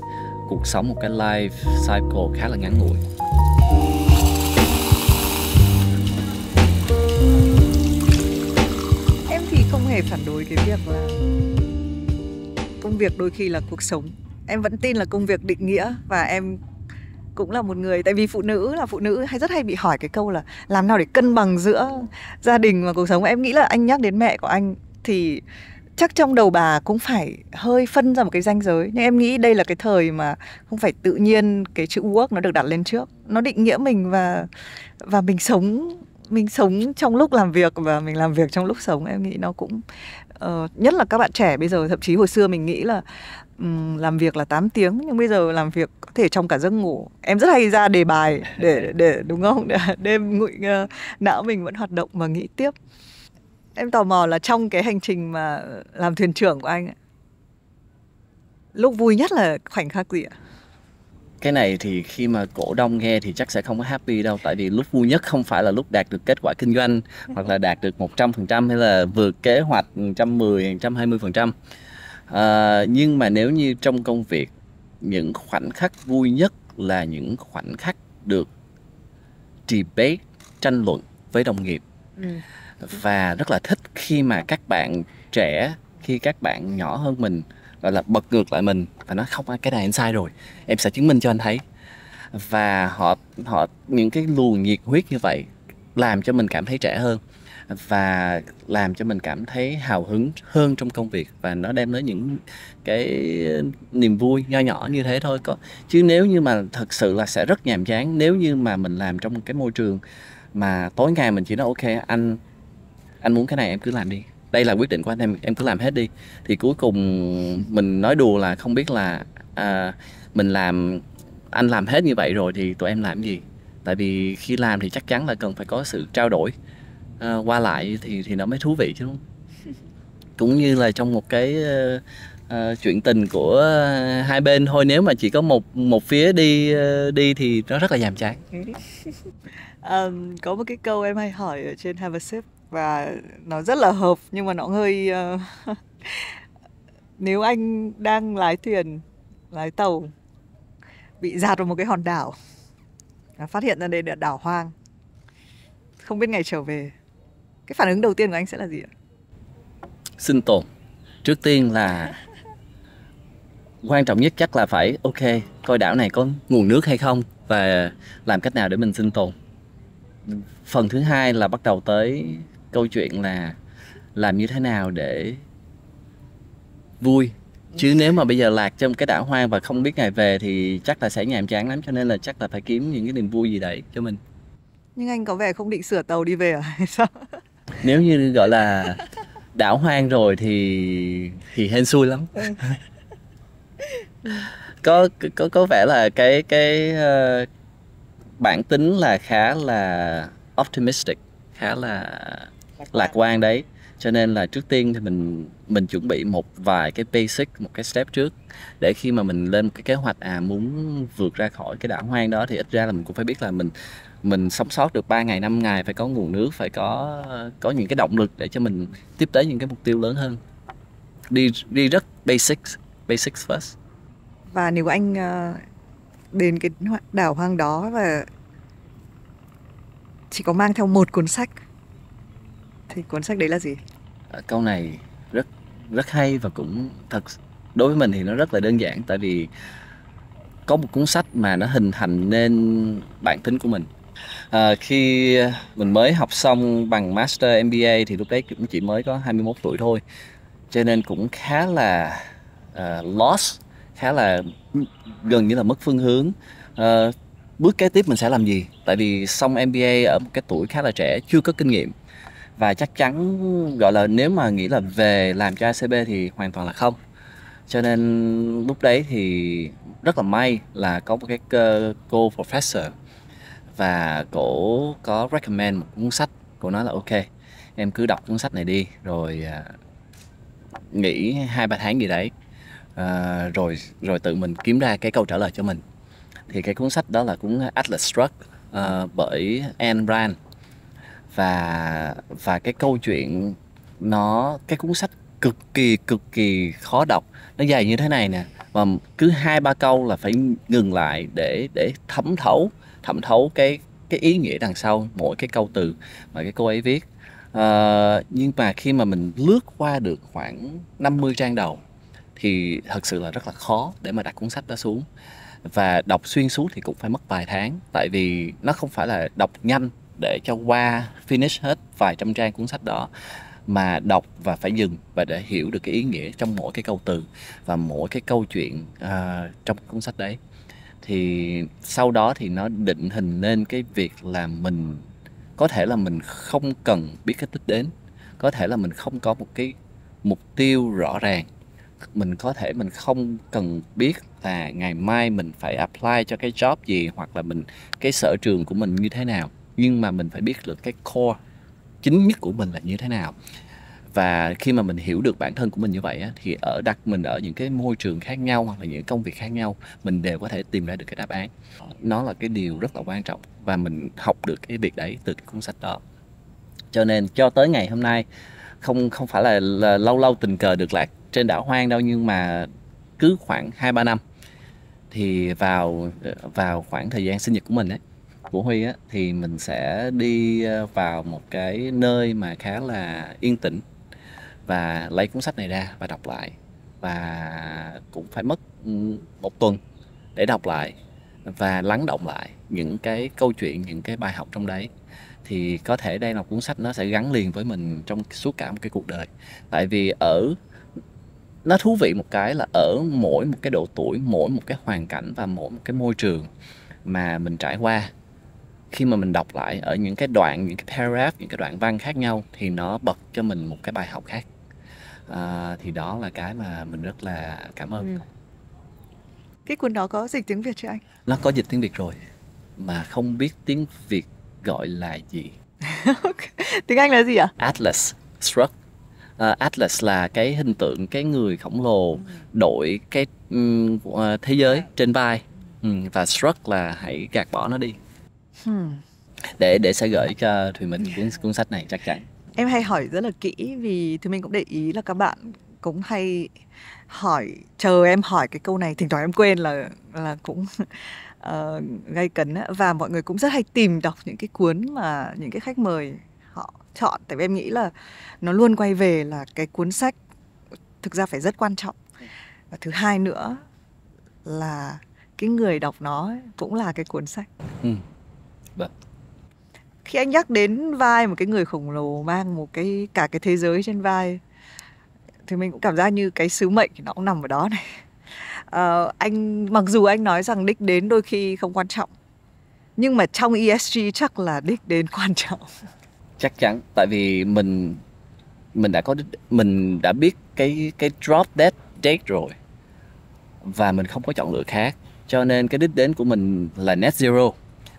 cuộc sống một cái life cycle khá là ngắn ngủi hề phản đối cái việc là công việc đôi khi là cuộc sống em vẫn tin là công việc định nghĩa và em cũng là một người tại vì phụ nữ là phụ nữ hay rất hay bị hỏi cái câu là làm nào để cân bằng giữa gia đình và cuộc sống em nghĩ là anh nhắc đến mẹ của anh thì chắc trong đầu bà cũng phải hơi phân ra một cái ranh giới nhưng em nghĩ đây là cái thời mà không phải tự nhiên cái chữ work nó được đặt lên trước nó định nghĩa mình và và mình sống mình sống trong lúc làm việc và mình làm việc trong lúc sống em nghĩ nó cũng uh, nhất là các bạn trẻ bây giờ thậm chí hồi xưa mình nghĩ là um, làm việc là 8 tiếng nhưng bây giờ làm việc có thể trong cả giấc ngủ em rất hay ra đề bài để để đúng không để đêm ngụy uh, não mình vẫn hoạt động và nghĩ tiếp em tò mò là trong cái hành trình mà làm thuyền trưởng của anh lúc vui nhất là khoảnh khắc gì ạ cái này thì khi mà cổ đông nghe thì chắc sẽ không có happy đâu tại vì lúc vui nhất không phải là lúc đạt được kết quả kinh doanh ừ. hoặc là đạt được 100% hay là vượt kế hoạch 110 120%. À, nhưng mà nếu như trong công việc những khoảnh khắc vui nhất là những khoảnh khắc được debate tranh luận với đồng nghiệp. Ừ. Và rất là thích khi mà các bạn trẻ khi các bạn nhỏ hơn mình gọi là bật ngược lại mình và nói không cái này em sai rồi em sẽ chứng minh cho anh thấy và họ họ những cái luồng nhiệt huyết như vậy làm cho mình cảm thấy trẻ hơn và làm cho mình cảm thấy hào hứng hơn trong công việc và nó đem đến những cái niềm vui nho nhỏ như thế thôi có chứ nếu như mà thật sự là sẽ rất nhàm chán nếu như mà mình làm trong cái môi trường mà tối ngày mình chỉ nói ok anh anh muốn cái này em cứ làm đi đây là quyết định của anh em em cứ làm hết đi thì cuối cùng mình nói đùa là không biết là à, mình làm anh làm hết như vậy rồi thì tụi em làm gì tại vì khi làm thì chắc chắn là cần phải có sự trao đổi à, qua lại thì thì nó mới thú vị chứ đúng không cũng như là trong một cái uh, chuyện tình của hai bên thôi nếu mà chỉ có một một phía đi ờ, đi thì nó rất là nhàm chán um, có một cái câu em hay hỏi ở trên Have a sip và nó rất là hợp nhưng mà nó hơi ờ, nếu anh đang lái thuyền lái tàu bị dạt vào một cái hòn đảo phát hiện ra đây là đảo hoang không biết ngày trở về cái phản ứng đầu tiên của anh sẽ là gì ạ sinh tồn trước tiên là quan trọng nhất chắc là phải ok coi đảo này có nguồn nước hay không và làm cách nào để mình sinh tồn phần thứ hai là bắt đầu tới câu chuyện là làm như thế nào để vui chứ nếu mà bây giờ lạc trong cái đảo hoang và không biết ngày về thì chắc là sẽ nhàm chán lắm cho nên là chắc là phải kiếm những cái niềm vui gì đấy cho mình nhưng anh có vẻ không định sửa tàu đi về à hay sao nếu như gọi là đảo hoang rồi thì thì hên xui lắm ừ. có có có vẻ là cái cái uh, bản tính là khá là optimistic khá là lạc quan đấy cho nên là trước tiên thì mình mình chuẩn bị một vài cái basic một cái step trước để khi mà mình lên một cái kế hoạch à muốn vượt ra khỏi cái đảo hoang đó thì ít ra là mình cũng phải biết là mình mình sống sót được 3 ngày 5 ngày phải có nguồn nước phải có có những cái động lực để cho mình tiếp tới những cái mục tiêu lớn hơn đi đi rất basic basic first và nếu anh ờ, đến cái đảo hoang đó và chỉ có mang theo một cuốn sách thì cuốn sách đấy là gì à, câu này rất rất hay và cũng thật đối với mình thì nó rất là đơn giản tại vì có một cuốn sách mà nó hình thành nên bản tính của mình à, khi mình mới học xong bằng master MBA thì lúc đấy cũng chỉ mới có 21 tuổi thôi cho nên cũng khá là uh, lost khá là gần như là mất phương hướng uh, bước kế tiếp mình sẽ làm gì tại vì xong MBA ở một cái tuổi khá là trẻ chưa có kinh nghiệm và chắc chắn gọi là nếu mà nghĩ là về làm cho ACB thì hoàn toàn là không cho nên lúc đấy thì rất là may là có một cái cô professor và cổ có recommend một cuốn sách cổ nói là ok em cứ đọc cuốn sách này đi rồi à, nghỉ hai ba tháng gì đấy à, rồi rồi tự mình kiếm ra cái câu trả lời cho mình thì cái cuốn sách đó là cuốn Atlas Shrugged uh, bởi Anne Rand và và cái câu chuyện nó cái cuốn sách cực kỳ cực kỳ khó đọc nó dài như thế này nè mà cứ hai ba câu là phải ngừng lại để để thấm thấu thẩm thấu cái cái ý nghĩa đằng sau mỗi cái câu từ mà cái cô ấy viết à, nhưng mà khi mà mình lướt qua được khoảng 50 trang đầu thì thật sự là rất là khó để mà đặt cuốn sách đó xuống và đọc xuyên suốt thì cũng phải mất vài tháng tại vì nó không phải là đọc nhanh để cho qua finish hết vài trăm trang cuốn sách đó mà đọc và phải dừng và để hiểu được cái ý nghĩa trong mỗi cái câu từ và mỗi cái câu chuyện uh, trong cuốn sách đấy thì sau đó thì nó định hình nên cái việc là mình có thể là mình không cần biết cái đích đến có thể là mình không có một cái mục tiêu rõ ràng mình có thể mình không cần biết là ngày mai mình phải apply cho cái job gì hoặc là mình cái sở trường của mình như thế nào nhưng mà mình phải biết được cái core chính nhất của mình là như thế nào và khi mà mình hiểu được bản thân của mình như vậy á, thì ở đặt mình ở những cái môi trường khác nhau hoặc là những công việc khác nhau mình đều có thể tìm ra được cái đáp án nó là cái điều rất là quan trọng và mình học được cái việc đấy từ cái cuốn sách đó cho nên cho tới ngày hôm nay không không phải là, là lâu lâu tình cờ được lạc trên đảo hoang đâu nhưng mà cứ khoảng 2 3 năm thì vào vào khoảng thời gian sinh nhật của mình ấy của Huy á thì mình sẽ đi ờ, vào một cái nơi mà khá là yên tĩnh và lấy cuốn sách này ra và đọc lại và cũng phải mất ừ, một tuần để đọc lại và lắng động lại những cái câu chuyện những cái bài học trong đấy thì có thể đây là cuốn sách nó sẽ gắn liền với mình trong suốt cả một cái cuộc đời tại vì ở nó thú vị một cái là ở mỗi một cái độ tuổi mỗi một cái hoàn cảnh và mỗi một cái môi trường mà mình trải qua khi mà mình đọc lại ở những cái đoạn những cái paragraph những cái đoạn văn khác nhau thì nó bật cho mình một cái bài học khác à, thì đó là cái mà mình rất là cảm ơn ừ. cái cuốn đó có dịch tiếng việt chưa anh nó có dịch tiếng việt rồi mà không biết tiếng việt gọi là gì tiếng anh là gì ạ atlas struck uh, Atlas là cái hình tượng cái người khổng lồ ừ. đội cái um, uh, thế giới trên vai um, và Struck là hãy gạt bỏ nó đi để để sẽ gửi cho thùy mình cuốn cuốn sách này chắc chắn em hay hỏi rất là kỹ vì thùy mình cũng để ý là các bạn cũng hay hỏi chờ em hỏi cái câu này thỉnh thoảng em quên là là cũng uh, gây cấn á. và mọi người cũng rất hay tìm đọc những cái cuốn mà những cái khách mời họ chọn tại vì em nghĩ là nó luôn quay về là cái cuốn sách thực ra phải rất quan trọng và thứ hai nữa là cái người đọc nó cũng là cái cuốn sách ừ. Vâng. Khi anh nhắc đến vai một cái người khổng lồ mang một cái cả cái thế giới trên vai thì mình cũng cảm giác như cái sứ mệnh nó cũng nằm ở đó này. À, anh mặc dù anh nói rằng đích đến đôi khi không quan trọng nhưng mà trong ESG chắc là đích đến quan trọng. Chắc chắn tại vì mình mình đã có mình đã biết cái cái drop dead date rồi và mình không có chọn lựa khác cho nên cái đích đến của mình là net zero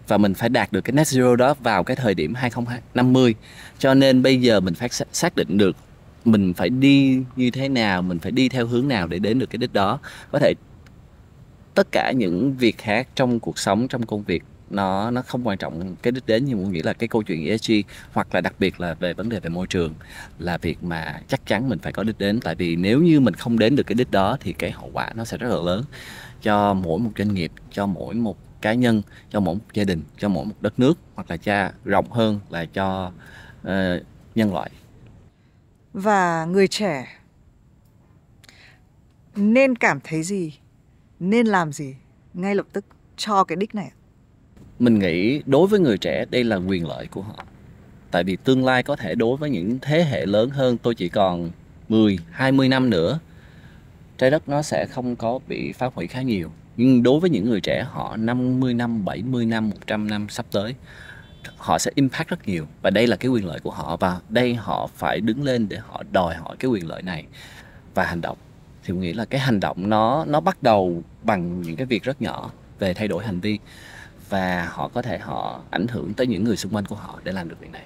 và mình phải đạt được cái net zero đó vào cái thời điểm 2050 cho nên bây giờ mình phải xác định được mình phải đi như thế nào mình phải đi theo hướng nào để đến được cái đích đó có thể tất cả những việc khác trong cuộc sống trong công việc nó nó không quan trọng cái đích đến nhưng mà nghĩ là cái câu chuyện ESG hoặc là đặc biệt là về vấn đề về môi trường là việc mà chắc chắn mình phải có đích đến tại vì nếu như mình không đến được cái đích đó thì cái hậu quả nó sẽ rất là lớn cho mỗi một doanh nghiệp cho mỗi một cá nhân cho mỗi một gia đình cho mỗi một đất nước hoặc là cha rộng hơn là cho uh, nhân loại và người trẻ nên cảm thấy gì nên làm gì ngay lập tức cho cái đích này mình nghĩ đối với người trẻ đây là quyền lợi của họ tại vì tương lai có thể đối với những thế hệ lớn hơn tôi chỉ còn 10, 20 năm nữa trái đất nó sẽ không có bị phá hủy khá nhiều nhưng đối với những người trẻ họ 50 năm 70 năm 100 năm sắp tới họ sẽ impact rất nhiều và đây là cái quyền lợi của họ và đây họ phải đứng lên để họ đòi hỏi cái quyền lợi này và hành động thì tôi nghĩ là cái hành động nó nó bắt đầu bằng những cái việc rất nhỏ về thay đổi hành vi và họ có thể họ ảnh hưởng tới những người xung quanh của họ để làm được việc này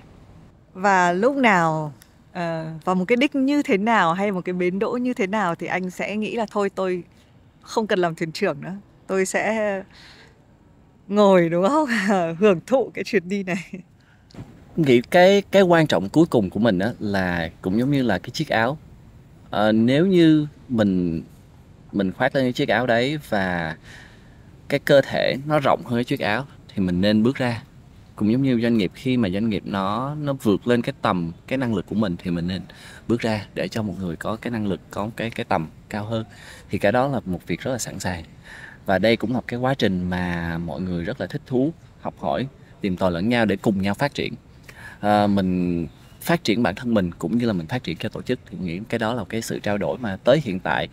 và lúc nào uh, ờ, và một cái đích như thế nào hay một cái bến đỗ như thế nào thì anh sẽ nghĩ là thôi tôi không cần làm thuyền trưởng nữa tôi sẽ ngồi đúng không hưởng thụ cái chuyến đi này nghĩ cái cái quan trọng cuối cùng của mình á là cũng giống như là cái chiếc áo à, nếu như mình mình khoác lên cái chiếc áo đấy và cái cơ thể nó rộng hơn cái chiếc áo thì mình nên bước ra cũng giống như doanh nghiệp khi mà doanh nghiệp nó nó vượt lên cái tầm cái năng lực của mình thì mình nên bước ra để cho một người có cái năng lực có cái cái tầm cao hơn thì cái đó là một việc rất là sẵn sàng và đây cũng là cái quá trình mà mọi người rất là thích thú học hỏi tìm tòi lẫn nhau để cùng nhau phát triển à, mình phát triển bản thân mình cũng như là mình phát triển cho tổ chức thì nghĩ cái đó là cái sự trao đổi mà tới hiện tại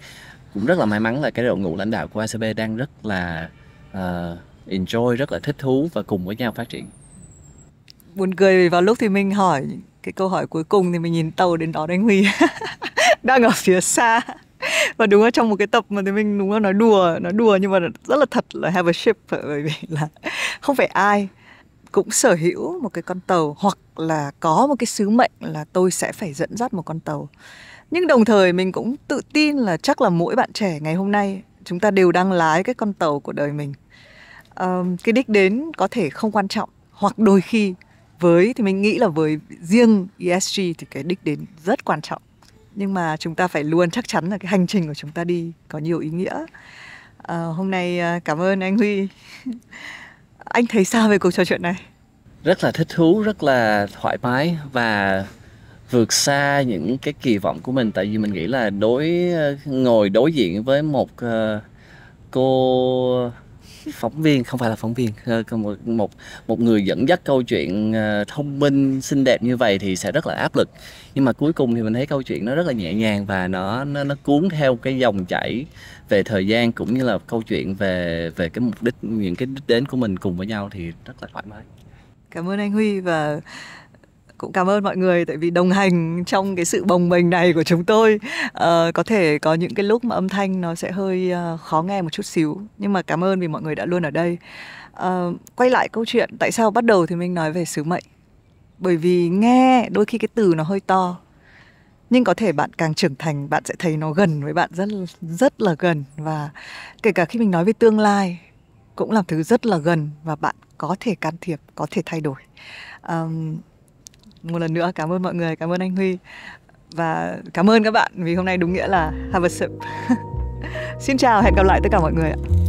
cũng rất là may mắn là cái đội ngũ lãnh đạo của ACB đang rất là uh, enjoy rất là thích thú và cùng với nhau phát triển buồn cười vì vào lúc thì mình hỏi cái câu hỏi cuối cùng thì mình nhìn tàu đến đó anh Huy đang ở phía xa và đúng là trong một cái tập mà thì mình đúng là nói đùa nói đùa nhưng mà rất là thật là have a ship bởi vì là không phải ai cũng sở hữu một cái con tàu hoặc là có một cái sứ mệnh là tôi sẽ phải dẫn dắt một con tàu nhưng đồng thời mình cũng tự tin là chắc là mỗi bạn trẻ ngày hôm nay chúng ta đều đang lái cái con tàu của đời mình um, cái đích đến có thể không quan trọng hoặc đôi khi với thì mình nghĩ là với riêng ESG thì cái đích đến rất quan trọng nhưng mà chúng ta phải luôn chắc chắn là cái hành trình của chúng ta đi có nhiều ý nghĩa à, hôm nay ờ, cảm ơn anh huy anh thấy sao về cuộc trò chuyện này rất là thích thú rất là thoải mái và vượt xa những cái kỳ vọng của mình tại vì mình nghĩ là đối ờ, ngồi đối diện với một cô phóng viên không phải là phóng viên ờ, một một một người dẫn dắt câu chuyện ờ, thông minh xinh đẹp như vậy thì sẽ rất là áp lực nhưng mà cuối cùng thì mình thấy câu chuyện nó rất là nhẹ nhàng và nó nó, nó cuốn theo cái dòng chảy về thời gian cũng như là câu chuyện về về cái mục đích những cái đích đến của mình cùng với nhau thì rất là thoải mái cảm ơn anh huy và cũng cảm ơn mọi người tại vì đồng hành trong cái sự bồng bềnh này của chúng tôi à, có thể có những cái lúc mà âm thanh nó sẽ hơi ờ, khó nghe một chút xíu nhưng mà cảm ơn vì mọi người đã luôn ở đây à, quay lại câu chuyện tại sao bắt đầu thì mình nói về sứ mệnh bởi vì nghe đôi khi cái từ nó hơi to nhưng có thể bạn càng trưởng thành bạn sẽ thấy nó gần với bạn rất rất là gần và kể cả khi mình nói về tương lai cũng là thứ rất là gần và bạn có thể can thiệp có thể thay đổi um, một lần nữa cảm ơn mọi người cảm ơn anh huy và cảm ơn các bạn vì hôm nay đúng nghĩa là have a sip xin chào hẹn gặp lại tất cả mọi người ạ